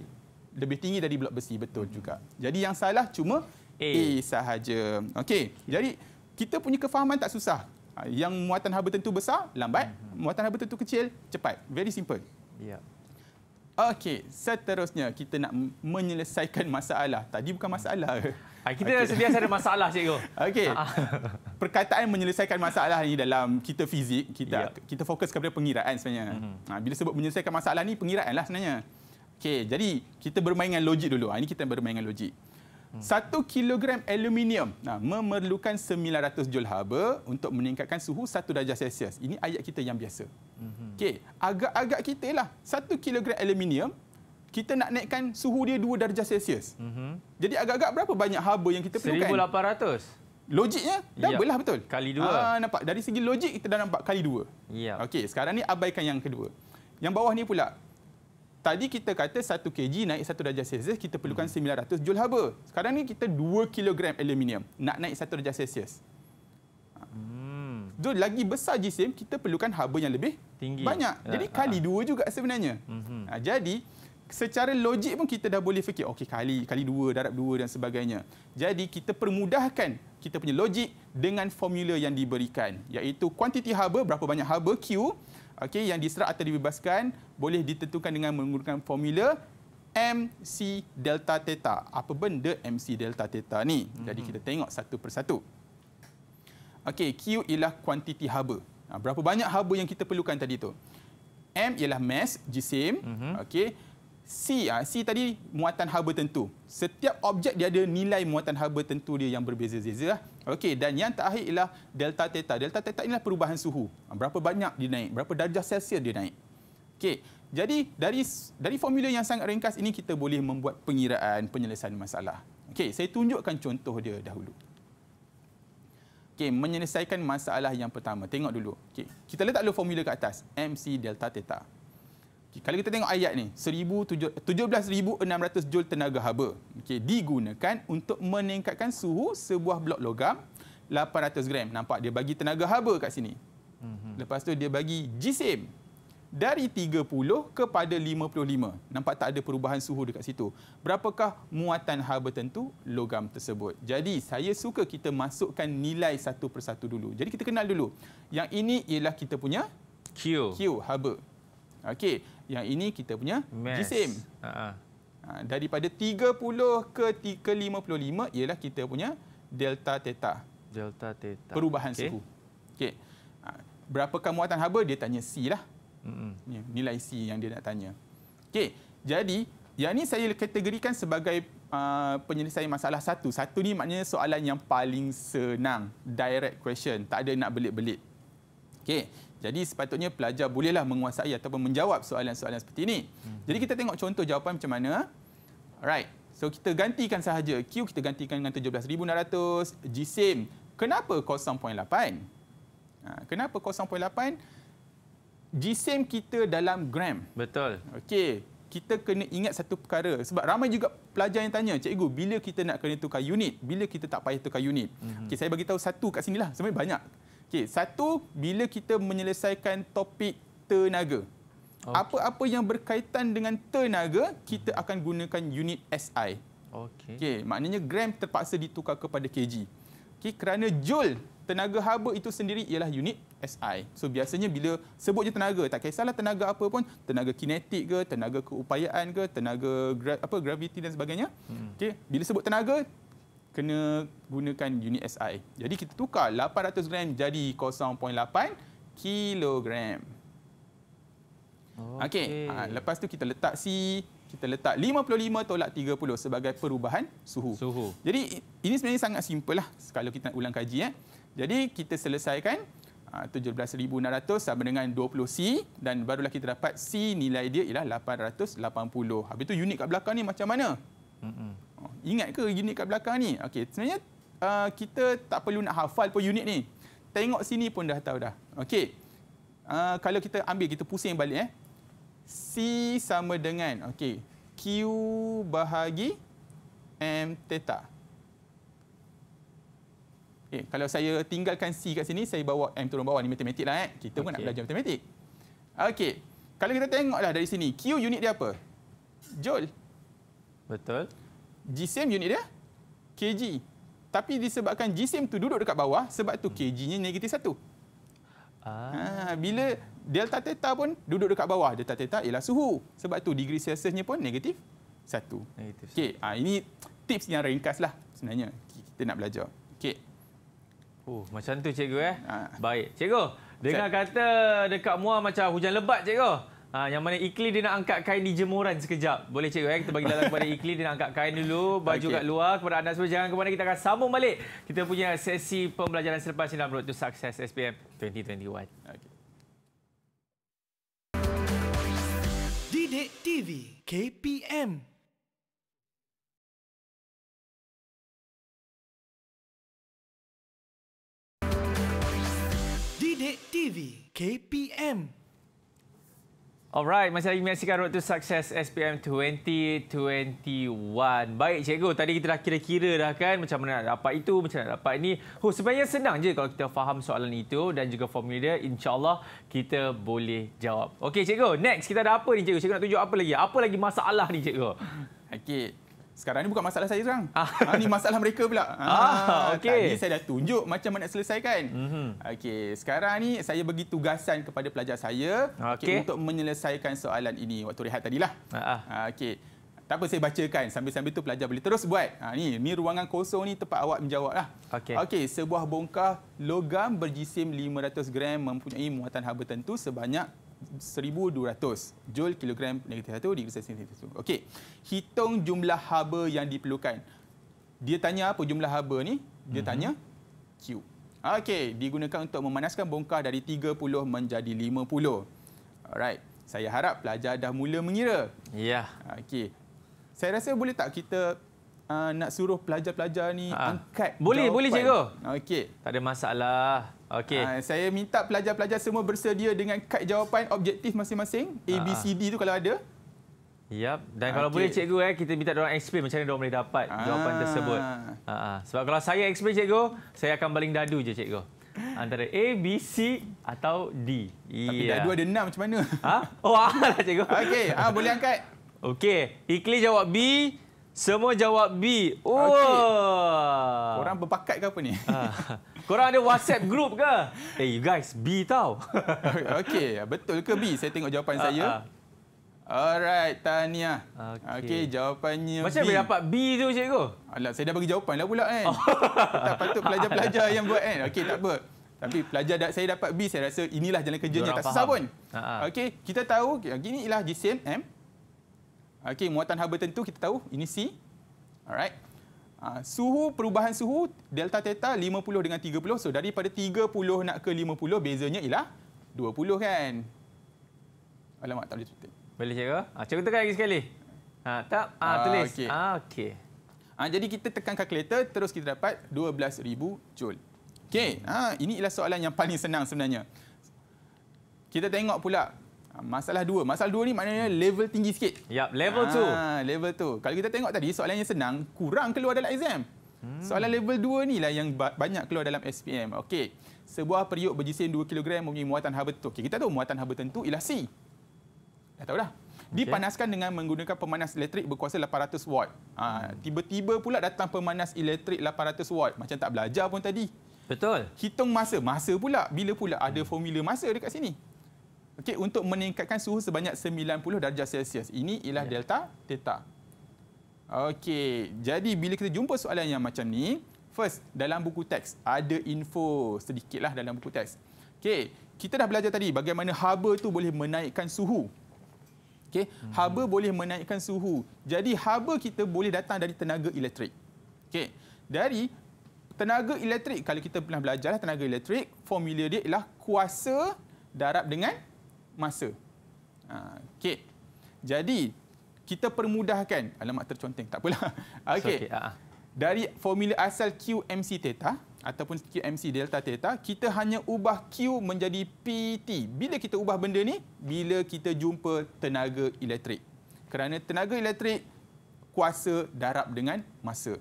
lebih tinggi dari blok besi, betul hmm. juga. Jadi yang salah cuma A, A sahaja. Okey, jadi kita punya kefahaman tak susah. Ah, yang muatan haba tentu besar, lambat. Hmm. Muatan haba tentu kecil, cepat. Very simple. Yep. Okey, seterusnya kita nak menyelesaikan masalah. Tadi bukan masalah. Ah, kita okay. sentiasa ada masalah, cikgu. Okey. Ah. Perkataan menyelesaikan masalah ini dalam kita fizik, kita yep. Ya. kita fokus kepada pengiraan sebenarnya. Mm -hmm. Bila sebut menyelesaikan masalah ni, pengiraan lah sebenarnya. Okey, jadi kita bermain dengan logik dulu. Ini kita bermain dengan logik. Satu kilogram aluminium nah, memerlukan 900 joule haba untuk meningkatkan suhu satu darjah Celsius. Ini ayat kita yang biasa. Mhm. Okay, agak-agak kita lah. Satu kilogram aluminium, kita nak naikkan suhu dia dua darjah Celsius. Mhm. Jadi agak-agak berapa banyak haba yang kita perlukan? 1,800. Logiknya dah ya. lah betul. Kali dua. Ha, nampak? Dari segi logik kita dah nampak kali dua. Ya. Okey, sekarang ni abaikan yang kedua. Yang bawah ni pula, Tadi kita kata 1 kg naik 1 darjah Celsius, kita perlukan hmm. 900 jul haba. Sekarang ni kita 2 kg aluminium nak naik 1 darjah Celsius. Hmm. So, lagi besar jisim, kita perlukan haba yang lebih Tinggi. banyak. Ya, jadi, ya. kali 2 juga sebenarnya. Hmm. Ha, jadi, secara logik pun kita dah boleh fikir, okey, kali kali darab 2 dan sebagainya. Jadi, kita permudahkan kita punya logik dengan formula yang diberikan. Iaitu, kuantiti haba, berapa banyak haba, Q, okey yang diserap atau dibebaskan boleh ditentukan dengan menggunakan formula MC delta theta. Apa benda MC delta theta ni? Mm-hmm. Jadi hmm. kita tengok satu persatu. Okey, Q ialah kuantiti haba. Ha, berapa banyak haba yang kita perlukan tadi tu? M ialah mass jisim. Mm-hmm. Okey. C, ah, C tadi muatan haba tentu. Setiap objek dia ada nilai muatan haba tentu dia yang berbeza-beza. Lah. Okey, dan yang terakhir ialah delta teta. Delta teta inilah perubahan suhu. Ah, berapa banyak dia naik, berapa darjah Celsius dia naik. Okey, jadi dari dari formula yang sangat ringkas ini kita boleh membuat pengiraan penyelesaian masalah. Okey, saya tunjukkan contoh dia dahulu. Okey, menyelesaikan masalah yang pertama. Tengok dulu. Okey, kita letak dulu formula ke atas. MC delta teta. Okay, kalau kita tengok ayat ni, 17,600 joule tenaga haba okay, digunakan untuk meningkatkan suhu sebuah blok logam 800 gram. Nampak dia bagi tenaga haba kat sini. Mhm. Lepas tu dia bagi jisim dari 30 kepada 55. Nampak tak ada perubahan suhu dekat situ. Berapakah muatan haba tentu logam tersebut. Jadi saya suka kita masukkan nilai satu persatu dulu. Jadi kita kenal dulu. Yang ini ialah kita punya Q. Q haba. Okey yang ini kita punya Mass. jisim. Uh-huh. Ha, daripada 30 ke 55 ialah kita punya delta teta. Delta teta. Perubahan okay. suhu. Okey. Ha, berapakah muatan haba? Dia tanya C lah. Mm-hmm. Nilai C yang dia nak tanya. Okey. Jadi, yang ini saya kategorikan sebagai uh, penyelesaian masalah satu. Satu ni maknanya soalan yang paling senang. Direct question. Tak ada nak belit-belit. Okey. Jadi sepatutnya pelajar bolehlah menguasai ataupun menjawab soalan-soalan seperti ini. Hmm. Jadi kita tengok contoh jawapan macam mana. Alright. So kita gantikan sahaja Q kita gantikan dengan 17600 G same. Kenapa 0.8? Ha, kenapa 0.8? G same kita dalam gram. Betul. Okey. Kita kena ingat satu perkara sebab ramai juga pelajar yang tanya, cikgu bila kita nak kena tukar unit? Bila kita tak payah tukar unit? Hmm. Okey, saya bagi tahu satu kat sinilah. Sebenarnya banyak. Okey, satu bila kita menyelesaikan topik tenaga. Apa-apa okay. yang berkaitan dengan tenaga, kita akan gunakan unit SI. Okey. Okey, maknanya gram terpaksa ditukar kepada kg. Okey, kerana joule tenaga haba itu sendiri ialah unit SI. So biasanya bila sebut je tenaga, tak kisahlah tenaga apa pun, tenaga kinetik ke, tenaga keupayaan ke, tenaga gra apa graviti dan sebagainya. Hmm. Okey, bila sebut tenaga, kena gunakan unit SI. Jadi kita tukar 800 gram jadi 0.8 kilogram. Okey, okay. Ha, lepas tu kita letak C, kita letak 55 tolak 30 sebagai perubahan suhu. suhu. Jadi ini sebenarnya sangat simple lah kalau kita nak ulang kaji. Eh. Jadi kita selesaikan 17,600 ha, sama dengan 20C dan barulah kita dapat C nilai dia ialah 880. Habis tu unit kat belakang ni macam mana? Ingat ke unit kat belakang ni? Okey, sebenarnya uh, kita tak perlu nak hafal pun unit ni. Tengok sini pun dah tahu dah. Okey. Uh, kalau kita ambil kita pusing balik eh. C sama dengan okey, Q bahagi M theta. Okey, kalau saya tinggalkan C kat sini, saya bawa M turun bawah ni matematik lah eh. Kita okay. pun nak belajar matematik. Okey. Kalau kita tengoklah dari sini, Q unit dia apa? Joule. Betul. GSM unit dia kg. Tapi disebabkan GSM tu duduk dekat bawah, sebab tu kg-nya negatif satu. Ah. Ha, bila delta theta pun duduk dekat bawah, delta theta ialah suhu. Sebab tu degree Celsius-nya pun negatif satu. Negatif okay. Ah ha, ini tips yang ringkas lah sebenarnya. Kita nak belajar. Okay. Oh, macam tu cikgu eh. Ha. Baik. Cikgu, dengar kata dekat muar macam hujan lebat cikgu. Ha, yang mana Ikli dia nak angkat kain di jemuran sekejap. Boleh cikgu ya? Kita bagi dalam kepada Ikli. Dia nak angkat kain dulu. Baju okay. kat luar. Kepada anda semua jangan ke mana. Kita akan sambung balik. Kita punya sesi pembelajaran selepas ini. Menurut itu sukses SPM 2021. Okay. Didik TV KPM Didik TV KPM Alright, masih lagi menyaksikan Road to Success SPM 2021. Baik, cikgu. Tadi kita dah kira-kira dah kan macam mana nak dapat itu, macam mana nak dapat ini. Oh, sebenarnya senang je kalau kita faham soalan itu dan juga formula dia. InsyaAllah kita boleh jawab. Okey, cikgu. Next, kita ada apa ni, cikgu? Cikgu nak tunjuk apa lagi? Apa lagi masalah ni, cikgu? Okey, sekarang ni bukan masalah saya sekarang. Ah. Ha, ni masalah mereka pula. Ah, ah, okay. Tadi saya dah tunjuk macam mana nak selesaikan. Mm-hmm. Okay, sekarang ni saya bagi tugasan kepada pelajar saya okay. Okay, untuk menyelesaikan soalan ini waktu rehat tadilah. Ah. ah. ah okay. Tak apa, saya bacakan. Sambil-sambil tu pelajar boleh terus buat. Ha, ni, ni ruangan kosong ni tempat awak menjawab. Lah. Okay. Okay, sebuah bongkah logam berjisim 500 gram mempunyai muatan haba tentu sebanyak 1200 joule kilogram negatif satu di kisah Okey. Hitung jumlah haba yang diperlukan. Dia tanya apa jumlah haba ni? Dia mm-hmm. tanya Q. Okey, digunakan untuk memanaskan bongkah dari 30 menjadi 50. Alright. Saya harap pelajar dah mula mengira. Ya. Yeah. Okey. Saya rasa boleh tak kita uh, nak suruh pelajar-pelajar ni uh, angkat. Boleh, jawapan. boleh cikgu. Okey. Tak ada masalah. Okay. Uh, ah, saya minta pelajar-pelajar semua bersedia dengan kad jawapan objektif masing-masing A B ah, ah. C D tu kalau ada. Yap. Dan kalau boleh cikgu eh kita minta orang explain macam mana dia boleh dapat ah. jawapan tersebut. Ah, ah. Sebab kalau saya explain cikgu, saya akan baling dadu je cikgu. Antara A B C atau D. Tapi yeah. dadu ada enam macam mana? Ha? Oh, ah, lah cikgu. Okay. ah boleh angkat. Okey, ikli jawab B, semua jawab B. Wow. Okay. Korang berpakat ke apa ni? Ah. Korang ada WhatsApp group ke? Hey eh, you guys, B tau. Okey, betul ke B? Saya tengok jawapan ah, saya. Ah. Alright, Tania. Okey, okay, jawapannya Macam B. Macam dapat B tu cikgu? Alah, saya dah bagi jawapan dah pula kan. Oh. tak patut pelajar-pelajar yang buat kan. Okey, tak apa. Tapi pelajar dah, saya dapat B, saya rasa inilah jalan kerjanya. Diorang tak susah pun. Okey, kita tahu, ini ialah jisim M. Okey, muatan haba tentu kita tahu ini C. Alright. Uh, suhu perubahan suhu delta theta 50 dengan 30. So daripada 30 nak ke 50 bezanya ialah 20 kan. Alamak tak boleh cerita. Boleh cerita? Ah cerita lagi sekali. Ha, tak ah uh, tulis. Okay. Ah okey. Ah jadi kita tekan kalkulator terus kita dapat 12000 joule. Okey. Ah uh, ini ialah soalan yang paling senang sebenarnya. Kita tengok pula Ah, masalah dua. Masalah dua ni maknanya level tinggi sikit. Yap, level 2. Ha, ah, level 2. Kalau kita tengok tadi, soalannya senang, kurang keluar dalam exam. Hmm. Soalan level dua ni lah yang ba banyak keluar dalam SPM. Okey. Sebuah periuk berjisim 2 kg mempunyai muatan haba tertentu. Okay, kita tahu muatan haba tentu ialah C. Dah tahu dah. Dipanaskan dengan menggunakan pemanas elektrik berkuasa 800 watt. Ah, hmm. Tiba-tiba ha, pula datang pemanas elektrik 800 watt. Macam tak belajar pun tadi. Betul. Hitung masa. Masa pula. Bila pula ada formula masa dekat sini. Okey, untuk meningkatkan suhu sebanyak 90 darjah Celsius. Ini ialah ya. delta theta. Okey, jadi bila kita jumpa soalan yang macam ni, first dalam buku teks ada info sedikitlah dalam buku teks. Okey, kita dah belajar tadi bagaimana haba tu boleh menaikkan suhu. Okey, hmm. haba hmm. boleh menaikkan suhu. Jadi haba kita boleh datang dari tenaga elektrik. Okey, dari tenaga elektrik kalau kita pernah belajarlah tenaga elektrik, formula dia ialah kuasa darab dengan masa. Ha, okay. Jadi, kita permudahkan. Alamak terconteng, tak apalah. Okay. Okay, uh. Dari formula asal QMC theta ataupun QMC delta theta, kita hanya ubah Q menjadi PT. Bila kita ubah benda ni? Bila kita jumpa tenaga elektrik. Kerana tenaga elektrik kuasa darab dengan masa.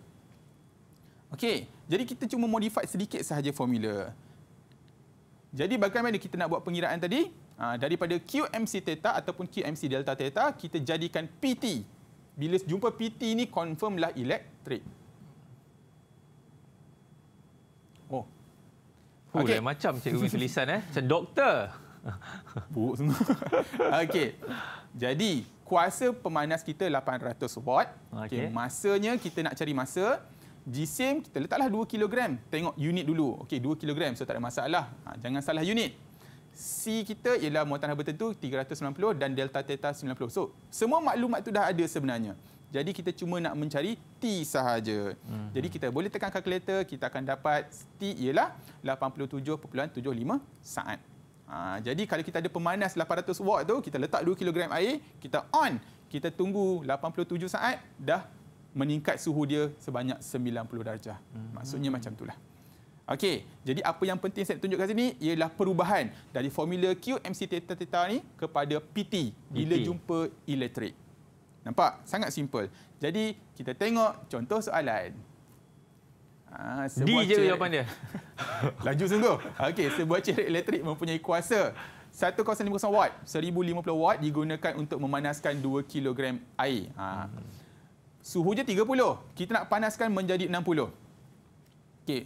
Okey, jadi kita cuma modify sedikit sahaja formula. Jadi bagaimana kita nak buat pengiraan tadi? Ha, daripada QMC theta ataupun QMC delta theta, kita jadikan PT. Bila jumpa PT ni, confirmlah elektrik. Oh. Huh, okay. macam cikgu punya tulisan. Eh. Macam doktor. Buruk semua. Okey. Jadi, kuasa pemanas kita 800 watt. Okay, Okay. Masanya, kita nak cari masa. Jisim, kita letaklah 2 kilogram. Tengok unit dulu. Okay, 2 kilogram. So, tak ada masalah. Ha, jangan salah unit. C kita ialah muatan haba tertentu 390 dan delta theta 90. So, semua maklumat tu dah ada sebenarnya. Jadi kita cuma nak mencari T sahaja. Mm-hmm. Jadi kita boleh tekan kalkulator, kita akan dapat T ialah 87.75 saat. Ha, jadi kalau kita ada pemanas 800 watt tu, kita letak 2 kg air, kita on, kita tunggu 87 saat, dah meningkat suhu dia sebanyak 90 darjah. Mm-hmm. Maksudnya macam itulah. Okey, jadi apa yang penting saya tunjukkan sini ialah perubahan dari formula Q MC theta theta ni kepada PT bila PT. jumpa elektrik. Nampak? Sangat simple. Jadi kita tengok contoh soalan. Ha, D je jawapan dia. Laju sungguh. Okey, sebuah cerit elektrik mempunyai kuasa 1050 watt, 1050 watt digunakan untuk memanaskan 2 kg air. Ha. Hmm. Suhu je 30. Kita nak panaskan menjadi 60. Okey,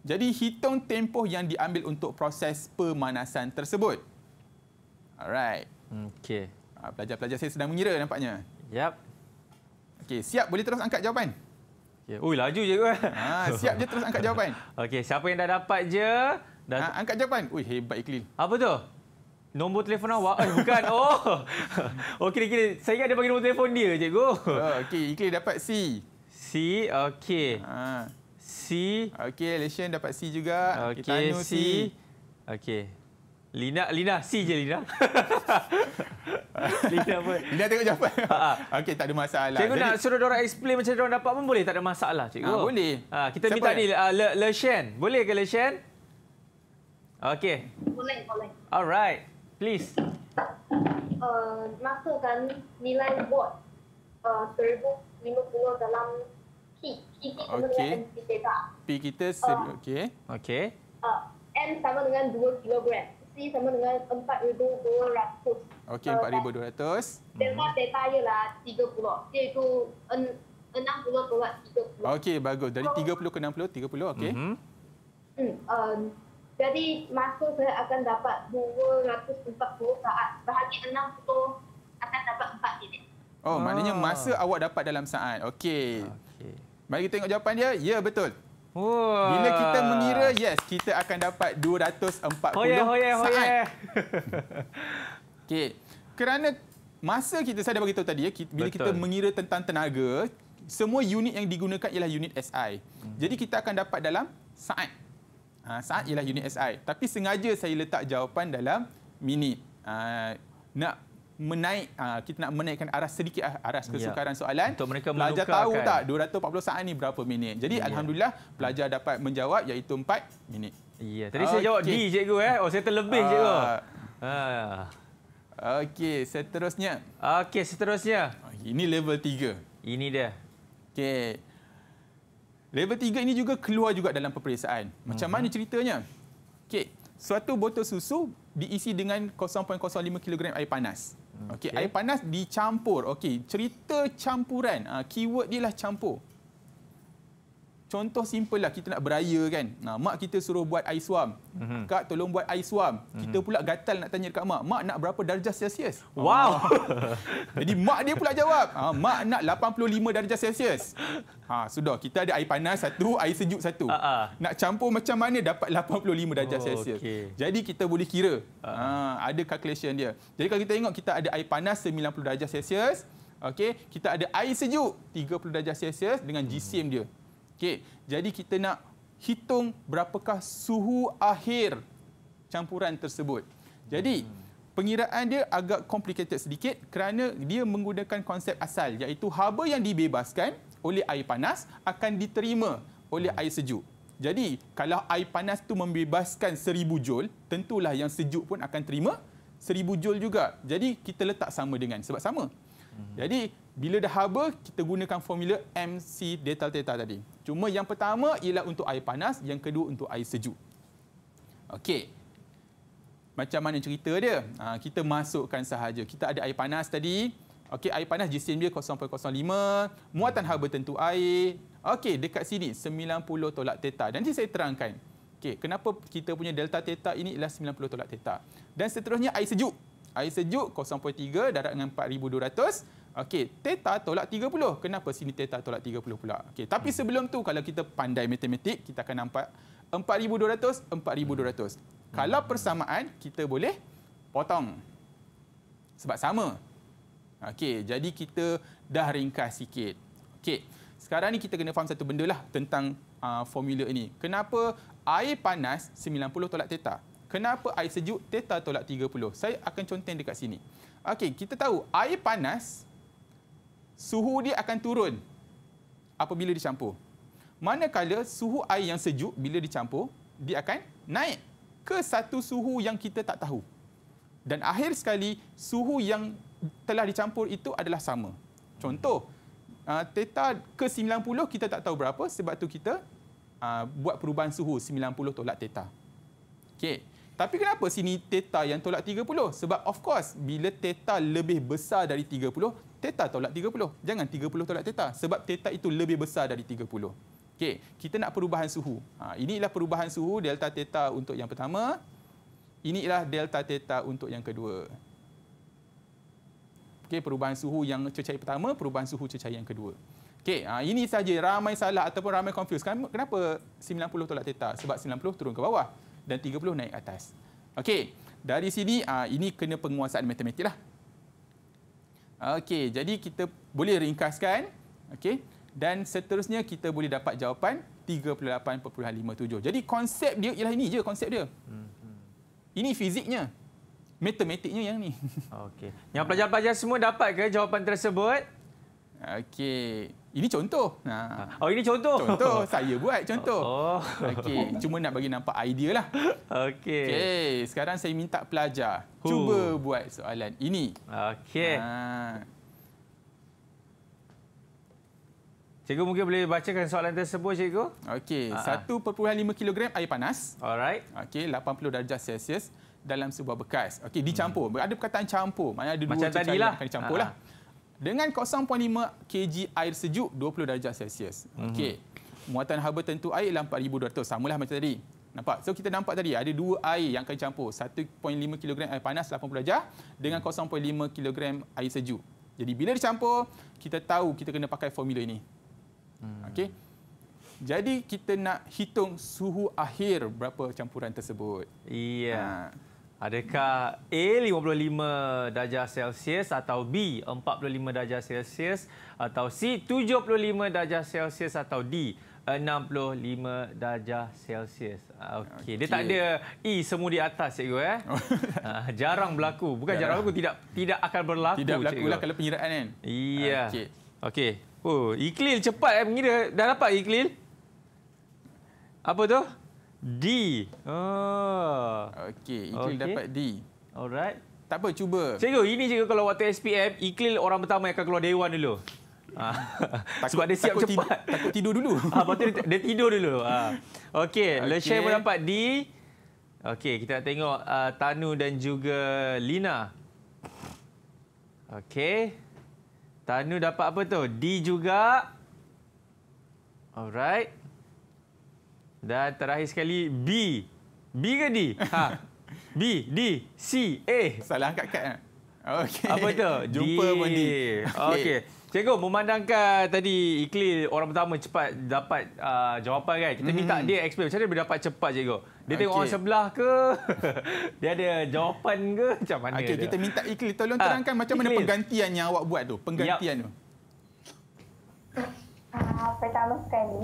jadi hitung tempoh yang diambil untuk proses pemanasan tersebut. Alright. Okey. Ah, pelajar-pelajar saya sedang mengira nampaknya. Yap. Okey, siap boleh terus angkat jawapan. Okey. Ya, Oi, laju je kan. Ha, siap je terus angkat jawapan. Okey, siapa yang dah dapat je dah ha, angkat jawapan. Oi, hebat Iklil. Apa tu? Nombor telefon awak? Eh, bukan. Oh. Okey, oh, okey. Saya ingat dia bagi nombor telefon dia, cikgu. Oh, okey, Iklil dapat C. C, okey. Ha. Okey, Lesion dapat C juga. Okey, C. C. Okey. Lina, Lina, C je Lina. Lina apa? Lina tengok jawapan. Ha, ha. Okey, tak ada masalah. Cikgu Jadi, nak suruh orang explain macam orang dapat pun boleh? Tak ada masalah, cikgu. Ha, boleh. Ha, kita Siapa minta ni, uh, Le, Lesion. Boleh ke Lesion? Okey. Boleh, boleh. Alright. Please. Uh, eh, masukkan nilai buat uh, 1050 dalam P. Okey. P kita seri, uh, okey. Okey. Uh, M sama dengan 2 kilogram. C sama dengan 4,200. Okey, 4,200. Delta uh, delta ialah 30. Iaitu 60 ke 30. Okey, bagus. Dari 30 ke 60, 30, okey. Mm -hmm. Um, jadi, masa saya akan dapat 240 saat. Bahagi 60 akan dapat 4 minit. Oh, ah. maknanya masa awak dapat dalam saat. Okey. Okay. Ah, Mari kita tengok jawapan dia. Ya, betul. Wow. Bila kita mengira, yes, kita akan dapat 240 hoye, hoye, saat. Hoye. okay. Kerana masa kita, saya dah beritahu tadi, ya, kita, bila kita mengira tentang tenaga, semua unit yang digunakan ialah unit SI. Hmm. Jadi kita akan dapat dalam saat. Ha, saat ialah unit SI. Tapi sengaja saya letak jawapan dalam minit. Ha, nak menaik uh, kita nak menaikkan aras sedikit ah, aras ya. kesukaran yeah. soalan untuk mereka pelajar tahu tak 240 saat ni berapa minit jadi yeah. alhamdulillah pelajar dapat menjawab iaitu 4 minit ya yeah. tadi okay. saya jawab D cikgu eh oh saya terlebih uh, cikgu ha uh. okey seterusnya okey seterusnya ini level 3 ini dia okey level 3 ini juga keluar juga dalam peperiksaan macam mm-hmm. mana ceritanya okey suatu botol susu diisi dengan 0.05 kg air panas. Okey, okay. air panas dicampur. Okey, cerita campuran. Uh, keyword dia lah campur. Contoh simple lah kita nak beraya kan. Nah, mak kita suruh buat air suam. Mm-hmm. Kak tolong buat air suam. Mm-hmm. Kita mhm. pula gatal nak tanya dekat mak. Mak nak berapa darjah Celsius? Wow. Ah. Jadi mak dia pula jawab. Ha, mak nak 85 darjah Celsius. Ha sudah kita ada air panas satu, air sejuk satu. Uh-uh. Nak campur macam mana dapat 85 darjah oh, Celsius. Okay. Jadi kita boleh kira. Ha ada calculation dia. Jadi kalau kita tengok kita ada air panas 90 darjah Celsius. Okey, kita ada air sejuk 30 darjah Celsius dengan GCM hmm. dia. Okey, jadi kita nak hitung berapakah suhu akhir campuran tersebut. Jadi hmm. pengiraan dia agak complicated sedikit kerana dia menggunakan konsep asal iaitu haba yang dibebaskan oleh air panas akan diterima oleh air sejuk. Jadi kalau air panas tu membebaskan 1000 joule, tentulah yang sejuk pun akan terima 1000 joule juga. Jadi kita letak sama dengan sebab sama. Hmm. Jadi bila dah haba, kita gunakan formula MC delta theta tadi. Cuma yang pertama ialah untuk air panas, yang kedua untuk air sejuk. Okey. Macam mana cerita dia? Ha, kita masukkan sahaja. Kita ada air panas tadi. Okey, air panas jisim dia 0.05. Muatan haba tentu air. Okey, dekat sini 90 tolak theta. Nanti saya terangkan. Okey, kenapa kita punya delta teta ini ialah 90 tolak teta? Dan seterusnya air sejuk. Air sejuk 0.3 darat dengan 4200 Okey, theta tolak 30. Kenapa sini theta tolak 30 pula? Okey, tapi hmm. sebelum tu kalau kita pandai matematik, kita akan nampak 4200 4200. Hmm. Kalau persamaan kita boleh potong. Sebab sama. Okey, jadi kita dah ringkas sikit. Okey. Sekarang ni kita kena faham satu benda lah tentang uh, formula ini. Kenapa air panas 90 tolak theta? Kenapa air sejuk theta tolak 30? Saya akan conteng dekat sini. Okey, kita tahu air panas suhu dia akan turun apabila dicampur. Manakala suhu air yang sejuk bila dicampur, dia akan naik ke satu suhu yang kita tak tahu. Dan akhir sekali, suhu yang telah dicampur itu adalah sama. Contoh, ah, teta ke 90 kita tak tahu berapa sebab tu kita ah, buat perubahan suhu 90 tolak teta. Okey. Tapi kenapa sini teta yang tolak 30? Sebab of course bila teta lebih besar dari 30, teta tolak 30. Jangan 30 tolak teta. Sebab teta itu lebih besar dari 30. Okay, kita nak perubahan suhu. Ha, inilah perubahan suhu delta teta untuk yang pertama. Inilah delta teta untuk yang kedua. Okay, perubahan suhu yang cecair pertama, perubahan suhu cecair yang kedua. Okay, ha, ini saja ramai salah ataupun ramai confuse. Kenapa 90 tolak teta? Sebab 90 turun ke bawah dan 30 naik atas. Okay, dari sini ha, ini kena penguasaan matematik lah. Okey, jadi kita boleh ringkaskan. Okey, dan seterusnya kita boleh dapat jawapan 38.57. Jadi konsep dia ialah ini je konsep dia. Hmm. Ini fiziknya. Matematiknya yang ni. Okey. Yang pelajar-pelajar semua dapat ke jawapan tersebut? Okey. Ini contoh. Ha. Oh, ini contoh? Contoh. Saya buat contoh. Oh. Okey. Cuma nak bagi nampak idea lah. Okey. Okey. Sekarang saya minta pelajar. Huh. Cuba buat soalan ini. Okey. Ha. Cikgu mungkin boleh bacakan soalan tersebut, cikgu. Okey. Ha, ha. Uh-huh. 1.5 kilogram air panas. Alright. Okey. 80 darjah Celsius dalam sebuah bekas. Okey. Dicampur. Hmm. Ada perkataan campur. Maksudnya ada Macam dua cecair yang akan dicampur uh-huh. lah dengan 0.5 kg air sejuk 20 darjah Celsius. Mm-hmm. Okey. Muatan haba tentu air ialah 4200 samalah macam tadi. Nampak? So kita nampak tadi ada dua air yang akan campur. 1.5 kg air panas 80 darjah dengan 0.5 kg air sejuk. Jadi bila dicampur, kita tahu kita kena pakai formula ini. Hmm. Okey. Jadi kita nak hitung suhu akhir berapa campuran tersebut. Iya. Yeah. Ha. Adakah A 55 darjah Celsius atau B 45 darjah Celsius atau C 75 darjah Celsius atau D 65 darjah Celsius. Okey, dia tak ada E semua di atas cikgu eh. Ah, jarang berlaku. Bukan jarang aku tidak tidak akan berlaku. Tidak berlaku lah kalau penyiraan kan. Iya. Okey. Okey. Oh, Iklil cepat eh mengira. Dah dapat Iklil? Apa tu? D. Oh. Okey, Iqlil okay. dapat D. Alright. Tak apa, cuba. Cikgu, ini cikgu kalau waktu SPM, Iqlil orang pertama yang akan keluar dewan dulu. Takut, ah. Sebab dia siap takut cepat. Tidur, takut tidur dulu. Ha, lepas tu dia, dia tidur dulu. Ha. Okey, okay. Leshay pun dapat D. Okey, kita nak tengok uh, Tanu dan juga Lina. Okey. Tanu dapat apa tu? D juga. Alright. Dan terakhir sekali B. B ke D? Ha. B, D, C, A. Salah angkat kad. Eh? Okey. Apa itu? Jumpa D. pun D. Okey. Cikgu, memandangkan tadi Iklil orang pertama cepat dapat uh, jawapan kan. Kita minta hmm. dia explain macam mana dia dapat cepat cikgu. Dia tengok orang sebelah ke? dia ada jawapan ke? Macam mana okay, Kita minta Iklil tolong ah, terangkan ha, macam mana Iklil. penggantian yang awak buat tu. Penggantian yep. tu. Uh, pertama sekali,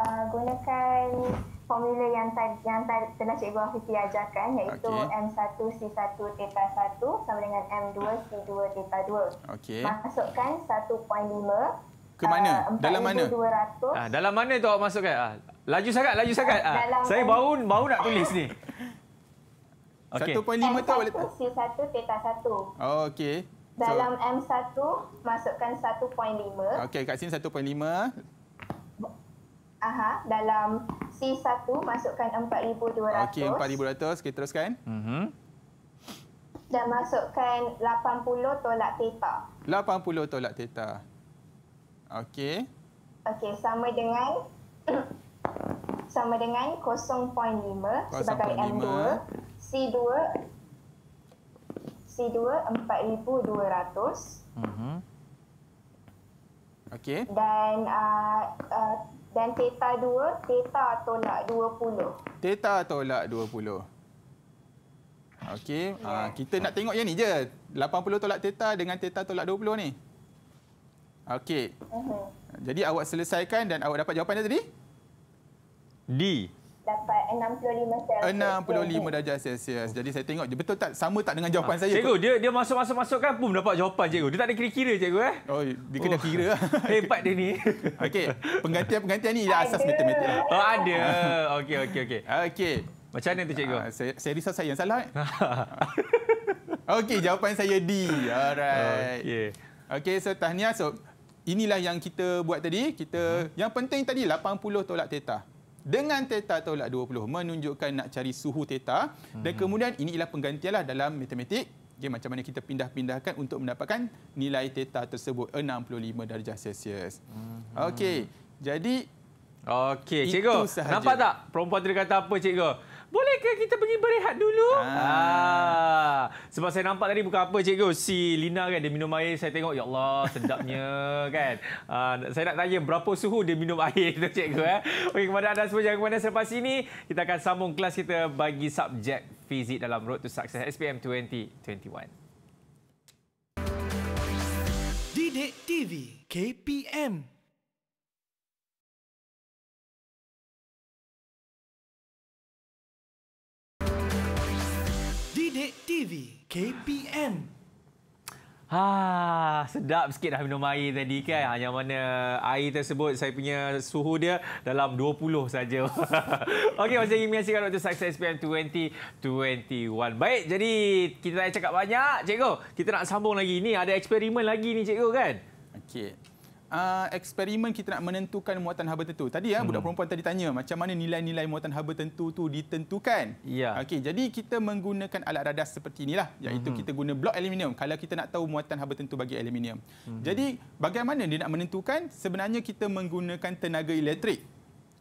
uh, gunakan formula yang tadi yang tadi telah cikgu Afifi ajarkan iaitu okay. M1 C1 theta 1 sama dengan M2 C2 theta 2. Okey. Masukkan 1.5 ke mana? Uh, dalam mana? Ah, dalam mana tu awak masukkan? Ah, laju sangat, laju ah, sangat. Ah, saya baru baru nak tulis ni. Okay. 1.5 tu boleh tak? C1 theta 1. Oh, okey. Dalam M1 masukkan 1.5. Okey, kat sini 1.5. Aha, dalam C1 masukkan 4200. Okey, 4200. Kita teruskan. Mhm. Dan masukkan 80 tolak theta. 80 tolak theta. Okey. Okey, sama dengan sama dengan 0.5 sebagai M2. C2 C2 4200. Mhm. Okey. Dan uh, uh, dan theta 2, theta tolak 20. Theta tolak 20. Okey, yeah. kita nak tengok yang ni je. 80 tolak teta dengan teta tolak 20 ni. Okey. Uh mhm. -huh. Jadi awak selesaikan dan awak dapat jawapan dia tadi? D dapat 65 Celsius. 65 darjah Celsius. Jadi saya tengok je betul tak sama tak dengan jawapan ha, saya. Cikgu, dia dia masuk masuk masuk kan pum dapat jawapan cikgu. Dia tak ada kira-kira cikgu eh. Oh, dia kena oh. kira. Hebat dia ni. Okey, penggantian-penggantian ni ialah asas matematik. Oh, ada. Okey, okey, okey. Okey. Macam mana tu cikgu? Ha, saya, saya risau saya yang salah. Eh? okey, jawapan saya D. Alright. Okey. Okey, so tahniah. So, inilah yang kita buat tadi. Kita hmm. yang penting tadi 80 tolak tetah dengan theta tolak 20 menunjukkan nak cari suhu theta dan hmm. kemudian ini ialah penggantianlah dalam matematik okay, macam mana kita pindah-pindahkan untuk mendapatkan nilai theta tersebut 65 darjah celsius hmm. okey jadi okey cikgu sahaja. nampak tak perempuan tadi kata apa cikgu Bolehkah kita pergi berehat dulu? Ah. ah. Sebab saya nampak tadi bukan apa cikgu. Si Lina kan dia minum air. Saya tengok ya Allah sedapnya kan. Ah, saya nak tanya berapa suhu dia minum air tu cikgu eh. Okey kepada anda semua jangan ke mana selepas ini kita akan sambung kelas kita bagi subjek fizik dalam Road to Success SPM 2021. Didik TV KPM Bilik TV KPN. Ha, sedap sikit dah minum air tadi kan. Hmm. Yang mana air tersebut saya punya suhu dia dalam 20 saja. Okey, masih lagi menyaksikan untuk Success SPM 2021. Baik, jadi kita tak cakap banyak. Cikgu, kita nak sambung lagi. Ini ada eksperimen lagi ni, Cikgu kan? Okey uh, eksperimen kita nak menentukan muatan haba tentu. Tadi ya hmm. budak perempuan tadi tanya macam mana nilai-nilai muatan haba tentu tu ditentukan? Ya. Okey, jadi kita menggunakan alat radar seperti inilah iaitu hmm. kita guna blok aluminium kalau kita nak tahu muatan haba tentu bagi aluminium. Hmm. Jadi bagaimana dia nak menentukan? Sebenarnya kita menggunakan tenaga elektrik.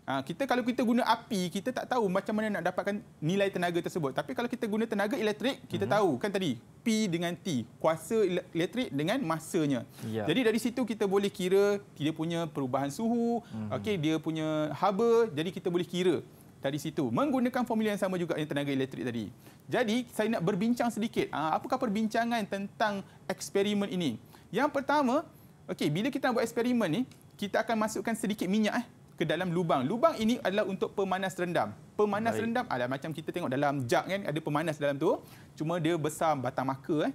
Ha, kita kalau kita guna api, kita tak tahu macam mana nak dapatkan nilai tenaga tersebut. Tapi kalau kita guna tenaga elektrik, kita mm-hmm. tahu kan tadi P dengan T, kuasa elektrik dengan masanya. Yeah. Jadi dari situ kita boleh kira dia punya perubahan suhu, mm-hmm. okey dia punya haba, jadi kita boleh kira dari situ menggunakan formula yang sama juga yang tenaga elektrik tadi. Jadi saya nak berbincang sedikit. Ha, apakah perbincangan tentang eksperimen ini? Yang pertama, okay bila kita nak buat eksperimen ni, kita akan masukkan sedikit minyak eh ke dalam lubang. Lubang ini adalah untuk pemanas rendam. Pemanas Baik. rendam adalah macam kita tengok dalam jak kan, ada pemanas dalam tu. Cuma dia besar batang maka. Eh.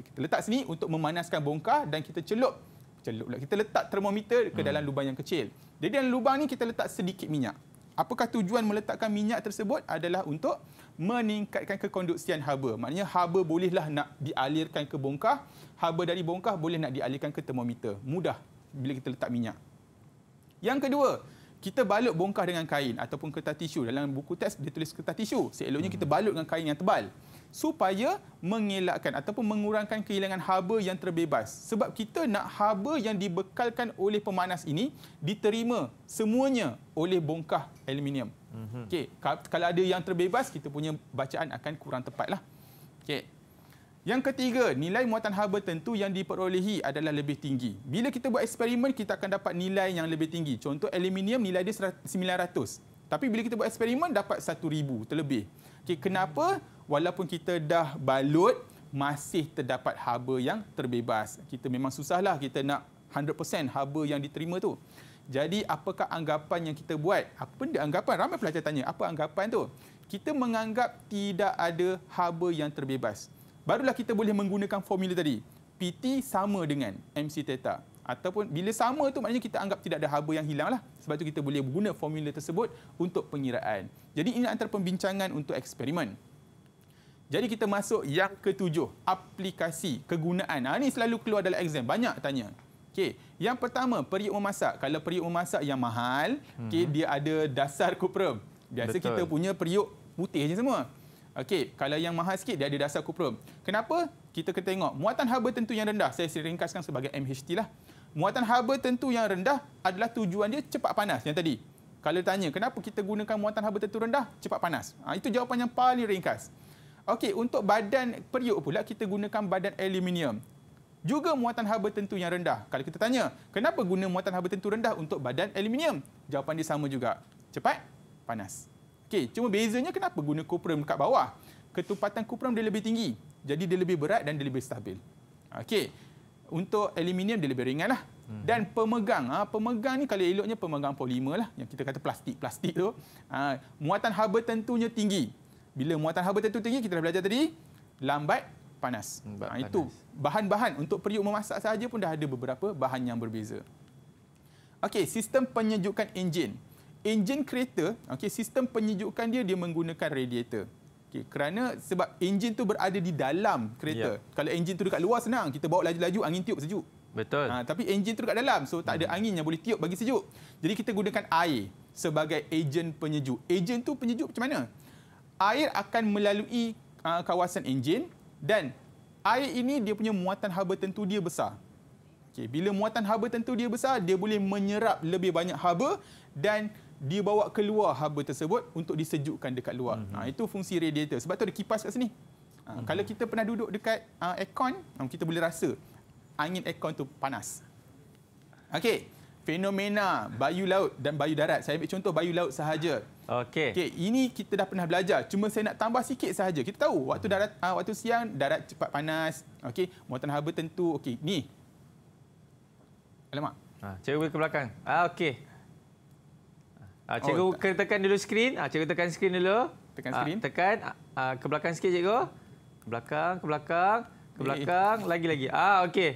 Kita letak sini untuk memanaskan bongkah dan kita celup. celup pula. Kita letak termometer ke hmm. dalam hmm. lubang yang kecil. Jadi dalam lubang ni kita letak sedikit minyak. Apakah tujuan meletakkan minyak tersebut adalah untuk meningkatkan kekonduksian haba. Maknanya haba bolehlah nak dialirkan ke bongkah. Haba dari bongkah boleh nak dialirkan ke termometer. Mudah bila kita letak minyak. Yang kedua, kita balut bongkah dengan kain ataupun kertas tisu. Dalam buku teks dia tulis kertas tisu. Seeloknya kita balut dengan kain yang tebal supaya mengelakkan ataupun mengurangkan kehilangan haba yang terbebas. Sebab kita nak haba yang dibekalkan oleh pemanas ini diterima semuanya oleh bongkah aluminium. Mm -hmm. okay. Kalau ada yang terbebas, kita punya bacaan akan kurang tepat. Okay. Yang ketiga, nilai muatan haba tentu yang diperolehi adalah lebih tinggi. Bila kita buat eksperimen, kita akan dapat nilai yang lebih tinggi. Contoh aluminium nilai dia 900. Tapi bila kita buat eksperimen, dapat 1,000 terlebih. Okay, kenapa? Walaupun kita dah balut, masih terdapat haba yang terbebas. Kita memang susahlah kita nak 100% haba yang diterima tu. Jadi apakah anggapan yang kita buat? Apa benda anggapan? Ramai pelajar tanya, apa anggapan tu? Kita menganggap tidak ada haba yang terbebas barulah kita boleh menggunakan formula tadi. PT sama dengan MC theta ataupun bila sama tu maknanya kita anggap tidak ada haba yang hilang lah. Sebab tu kita boleh guna formula tersebut untuk pengiraan. Jadi ini antara pembincangan untuk eksperimen. Jadi kita masuk yang ketujuh, aplikasi, kegunaan. Ha, ini selalu keluar dalam exam, banyak tanya. Okay. Yang pertama, periuk memasak. Kalau periuk memasak yang mahal, hmm. okay, dia ada dasar kuprum. Biasa Betul. kita punya periuk putih je semua. Okey, kalau yang mahal sikit dia ada dasar kuprum. Kenapa? Kita kena tengok muatan haba tentu yang rendah. Saya seringkaskan sebagai MHT lah. Muatan haba tentu yang rendah adalah tujuan dia cepat panas yang tadi. Kalau tanya kenapa kita gunakan muatan haba tentu rendah cepat panas. Ha, itu jawapan yang paling ringkas. Okey, untuk badan periuk pula kita gunakan badan aluminium. Juga muatan haba tentu yang rendah. Kalau kita tanya, kenapa guna muatan haba tentu rendah untuk badan aluminium? Jawapan dia sama juga. Cepat, panas. Okey, cuma bezanya kenapa guna kuprum dekat bawah? Ketupatan kuprum dia lebih tinggi. Jadi dia lebih berat dan dia lebih stabil. Okey. Untuk aluminium dia lebih ringan lah. Hmm. Dan pemegang. Ha, pemegang ni kalau eloknya pemegang polimer lah. Yang kita kata plastik-plastik tu. Ha, muatan haba tentunya tinggi. Bila muatan haba tentu tinggi, kita dah belajar tadi. Lambat panas. Lambat ha, Itu bahan-bahan untuk periuk memasak saja pun dah ada beberapa bahan yang berbeza. Okey, sistem penyejukan enjin enjin kereta, okey sistem penyejukan dia dia menggunakan radiator. Okey, kerana sebab enjin tu berada di dalam kereta. Yeah. Kalau enjin tu dekat luar senang, kita bawa laju-laju angin tiup sejuk. Betul. Ha, tapi enjin tu dekat dalam, so tak ada hmm. angin yang boleh tiup bagi sejuk. Jadi kita gunakan air sebagai ejen penyejuk. Ejen tu penyejuk macam mana? Air akan melalui uh, kawasan enjin dan air ini dia punya muatan haba tentu dia besar. Okey, bila muatan haba tentu dia besar, dia boleh menyerap lebih banyak haba dan bawa keluar haba tersebut untuk disejukkan dekat luar. Mm-hmm. Ha, itu fungsi radiator. Sebab tu ada kipas kat sini. Ha, mm-hmm. Kalau kita pernah duduk dekat uh, aircon, ha, kita boleh rasa angin aircon tu panas. Okey. Fenomena bayu laut dan bayu darat. Saya ambil contoh bayu laut sahaja. Okey. Okey, ini kita dah pernah belajar. Cuma saya nak tambah sikit sahaja. Kita tahu waktu darat uh, waktu siang darat cepat panas. Okey, muatan haba tentu. Okey, ni. Alamak. Ha, cuba ke belakang. Ah, okey. Ah, oh, cikgu oh, kena tekan dulu skrin. Ah, cikgu tekan skrin dulu. Tekan skrin. Ah, tekan ah, ke belakang sikit cikgu. Ke belakang, ke belakang, ke eh, eh. belakang, eh, lagi-lagi. Ah, okey.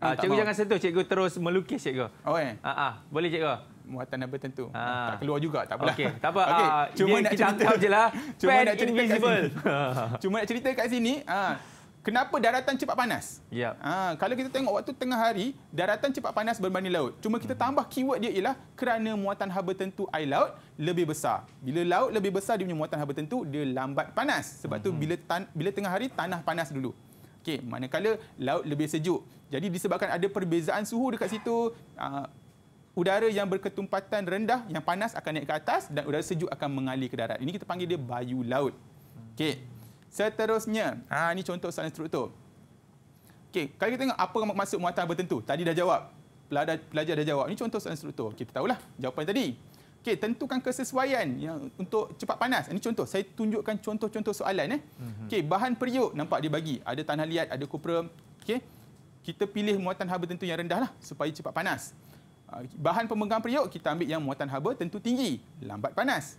Ah, eh, cikgu jangan sentuh. Cikgu terus melukis cikgu. Oh, eh. Ah, ah. boleh cikgu. Muatan apa tentu. Ah. ah. Tak keluar juga, tak apalah. Okey, tak apa. Okay. Ah, cuma lah. nak cerita je Cuma nak cerita invisible. cuma nak cerita kat sini. Ah. Kenapa daratan cepat panas? Yep. Ha, kalau kita tengok waktu tengah hari, daratan cepat panas berbanding laut. Cuma kita hmm. tambah keyword dia ialah kerana muatan haba tentu air laut lebih besar. Bila laut lebih besar, dia punya muatan haba tentu, dia lambat panas. Sebab -hmm. tu bila, tan bila tengah hari, tanah panas dulu. Okay, manakala laut lebih sejuk. Jadi disebabkan ada perbezaan suhu dekat situ, aa, ah, udara yang berketumpatan rendah, yang panas akan naik ke atas dan udara sejuk akan mengalir ke darat. Ini kita panggil dia bayu laut. Okay. Seterusnya, ha, ini contoh soalan struktur. Okey, kalau kita tengok apa maksud muatan bertentu, tadi dah jawab. Pelajar, pelajar dah jawab. Ini contoh soalan struktur. Kita tahulah jawapan tadi. Okay, tentukan kesesuaian yang untuk cepat panas. Ini contoh. Saya tunjukkan contoh-contoh soalan. Eh. Mhm. Okey, bahan periuk nampak dia bagi. Ada tanah liat, ada kupra. Okay, kita pilih muatan haba tentu yang rendah lah supaya cepat panas. Ha, bahan pemegang periuk, kita ambil yang muatan haba tentu tinggi. Lambat panas.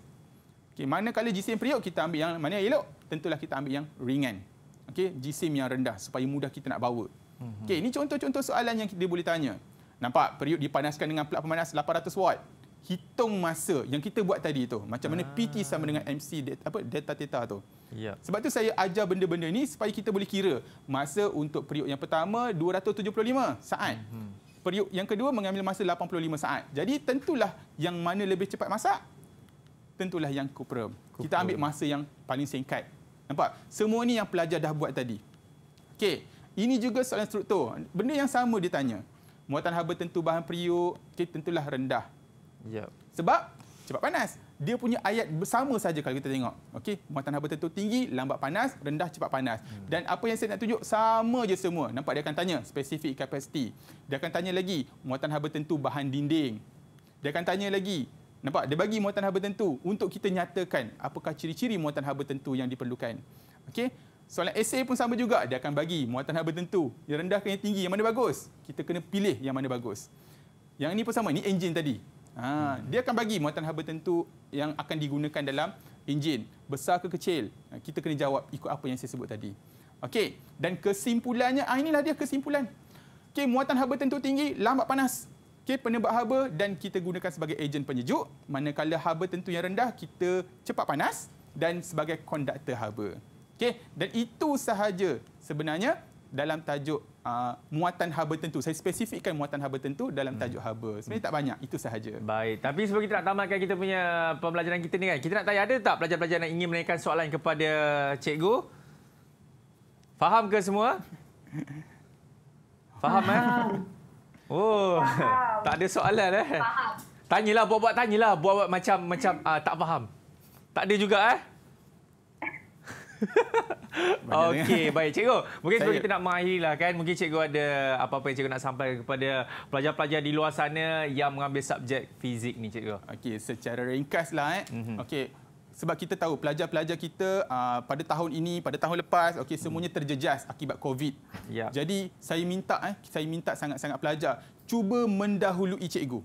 Okay, mana manakala jisim periuk, kita ambil yang mana yang elok tentulah kita ambil yang ringan. Okey, jisim yang rendah supaya mudah kita nak bawa. Mhm. Okey, ini contoh-contoh soalan yang dia boleh tanya. Nampak periuk dipanaskan dengan plat pemanas 800 watt. Hitung masa yang kita buat tadi tu. Macam mana Aa. Ah. PT sama dengan MC data, apa data theta tu. Yeah. Sebab tu saya ajar benda-benda ni supaya kita boleh kira masa untuk periuk yang pertama 275 saat. hmm Periuk yang kedua mengambil masa 85 saat. Jadi tentulah yang mana lebih cepat masak. Tentulah yang kuprum. kuprum. Kita ambil masa yang paling singkat Nampak? Semua ni yang pelajar dah buat tadi. Okey, ini juga soalan struktur. Benda yang sama dia tanya. Muatan haba tentu bahan periuk, okay, tentulah rendah. Yep. Sebab cepat panas. Dia punya ayat bersama saja kalau kita tengok. Okay, muatan haba tentu tinggi, lambat panas, rendah cepat panas. Hmm. Dan apa yang saya nak tunjuk sama je semua. Nampak dia akan tanya spesifik capacity. Dia akan tanya lagi muatan haba tentu bahan dinding. Dia akan tanya lagi Nampak? Dia bagi muatan haba tentu untuk kita nyatakan apakah ciri-ciri muatan haba tentu yang diperlukan. Okey? Soalan esay pun sama juga. Dia akan bagi muatan haba tentu. Yang rendah ke yang tinggi. Yang mana bagus? Kita kena pilih yang mana bagus. Yang ini pun sama. Ini enjin tadi. Ha, hmm. dia akan bagi muatan haba tentu yang akan digunakan dalam enjin. Besar ke kecil? Ha, kita kena jawab ikut apa yang saya sebut tadi. Okey? Dan kesimpulannya, ah, inilah dia kesimpulan. Okey, muatan haba tentu tinggi, lambat panas okey penebak haba dan kita gunakan sebagai ejen penyejuk manakala haba tentu yang rendah kita cepat panas dan sebagai konduktor haba okey dan itu sahaja sebenarnya dalam tajuk uh, muatan haba tentu saya spesifikkan muatan haba tentu dalam hmm. tajuk haba sebenarnya tak banyak itu sahaja baik tapi sebelum kita nak tamatkan kita punya pembelajaran kita ni kan kita nak tanya ada tak pelajar-pelajar yang ingin menaikkan soalan kepada cikgu faham ke semua faham eh Oh, faham. tak ada soalan eh. Faham. Tanyalah buat-buat tanyalah buat-buat macam macam uh, tak faham. Tak ada juga eh. Okey, baik cikgu. Mungkin sebelum kita nak mengakhirilah kan, mungkin cikgu ada apa-apa yang cikgu nak sampaikan kepada pelajar-pelajar di luar sana yang mengambil subjek fizik ni cikgu. Okey, secara ringkaslah eh. Mm -hmm. Okey, sebab kita tahu pelajar-pelajar kita uh, pada tahun ini pada tahun lepas okey semuanya hmm. terjejas akibat covid ya. jadi saya minta eh saya minta sangat-sangat pelajar cuba mendahului cikgu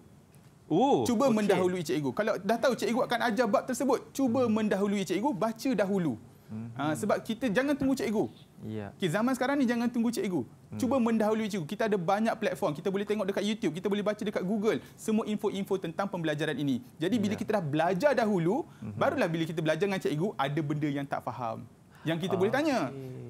oh cuba okay. mendahului cikgu kalau dah tahu cikgu akan ajar bab tersebut cuba hmm. mendahului cikgu baca dahulu Mm -hmm. Sebab kita jangan tunggu cikgu. Yeah. Okay, zaman sekarang ni jangan tunggu cikgu. Hmm. Cuba mendahului cikgu. Kita ada banyak platform. Kita boleh tengok dekat YouTube. Kita boleh baca dekat Google. Semua info-info tentang pembelajaran ini. Jadi bila yeah. kita dah belajar dahulu, mm -hmm. barulah bila kita belajar dengan cikgu, ada benda yang tak faham. Yang kita okay. boleh tanya.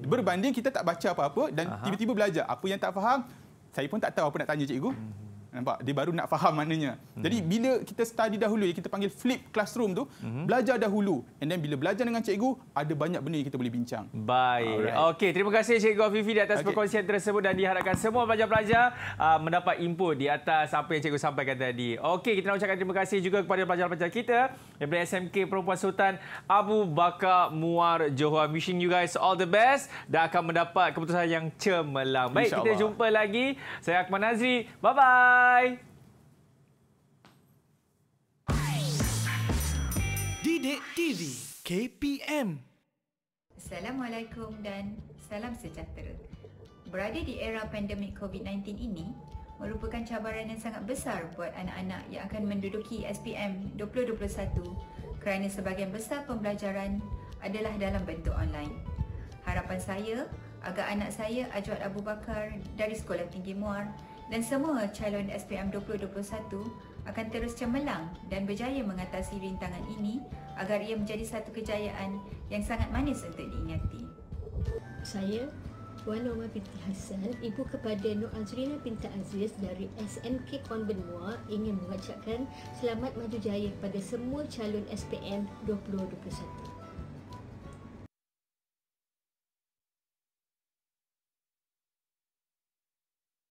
Berbanding kita tak baca apa-apa dan tiba-tiba belajar. Apa yang tak faham, saya pun tak tahu apa nak tanya cikgu. Mm -hmm. Eh, nampak dia baru nak faham maknanya hmm. jadi bila kita study dahulu yang kita panggil flip classroom tu hmm. belajar dahulu and then bila belajar dengan cikgu ada banyak benda yang kita boleh bincang baik right. okey terima kasih cikgu Fifi di atas okay. perkongsian tersebut dan diharapkan semua pelajar-pelajar uh, mendapat input di atas apa yang cikgu sampaikan tadi okey kita nak ucapkan terima kasih juga kepada pelajar-pelajar kita daripada SMK Perempuan Sultan Abu Bakar Muar Johor wishing you guys all the best dan akan mendapat keputusan yang cemerlang baik kita jumpa lagi saya Akmal Nazri bye bye bye. Didik TV KPM Assalamualaikum dan salam sejahtera. Berada di era pandemik COVID-19 ini merupakan cabaran yang sangat besar buat anak-anak yang akan menduduki SPM 2021 kerana sebahagian besar pembelajaran adalah dalam bentuk online. Harapan saya agar anak saya Ajwat Abu Bakar dari Sekolah Tinggi Muar dan semua calon SPM 2021 akan terus cemerlang dan berjaya mengatasi rintangan ini agar ia menjadi satu kejayaan yang sangat manis untuk diingati. Saya Puan Norma binti Hassan, ibu kepada Nur Azrina Pinta Aziz dari SMK Kuan Benua ingin mengucapkan selamat maju jaya kepada semua calon SPM 2021.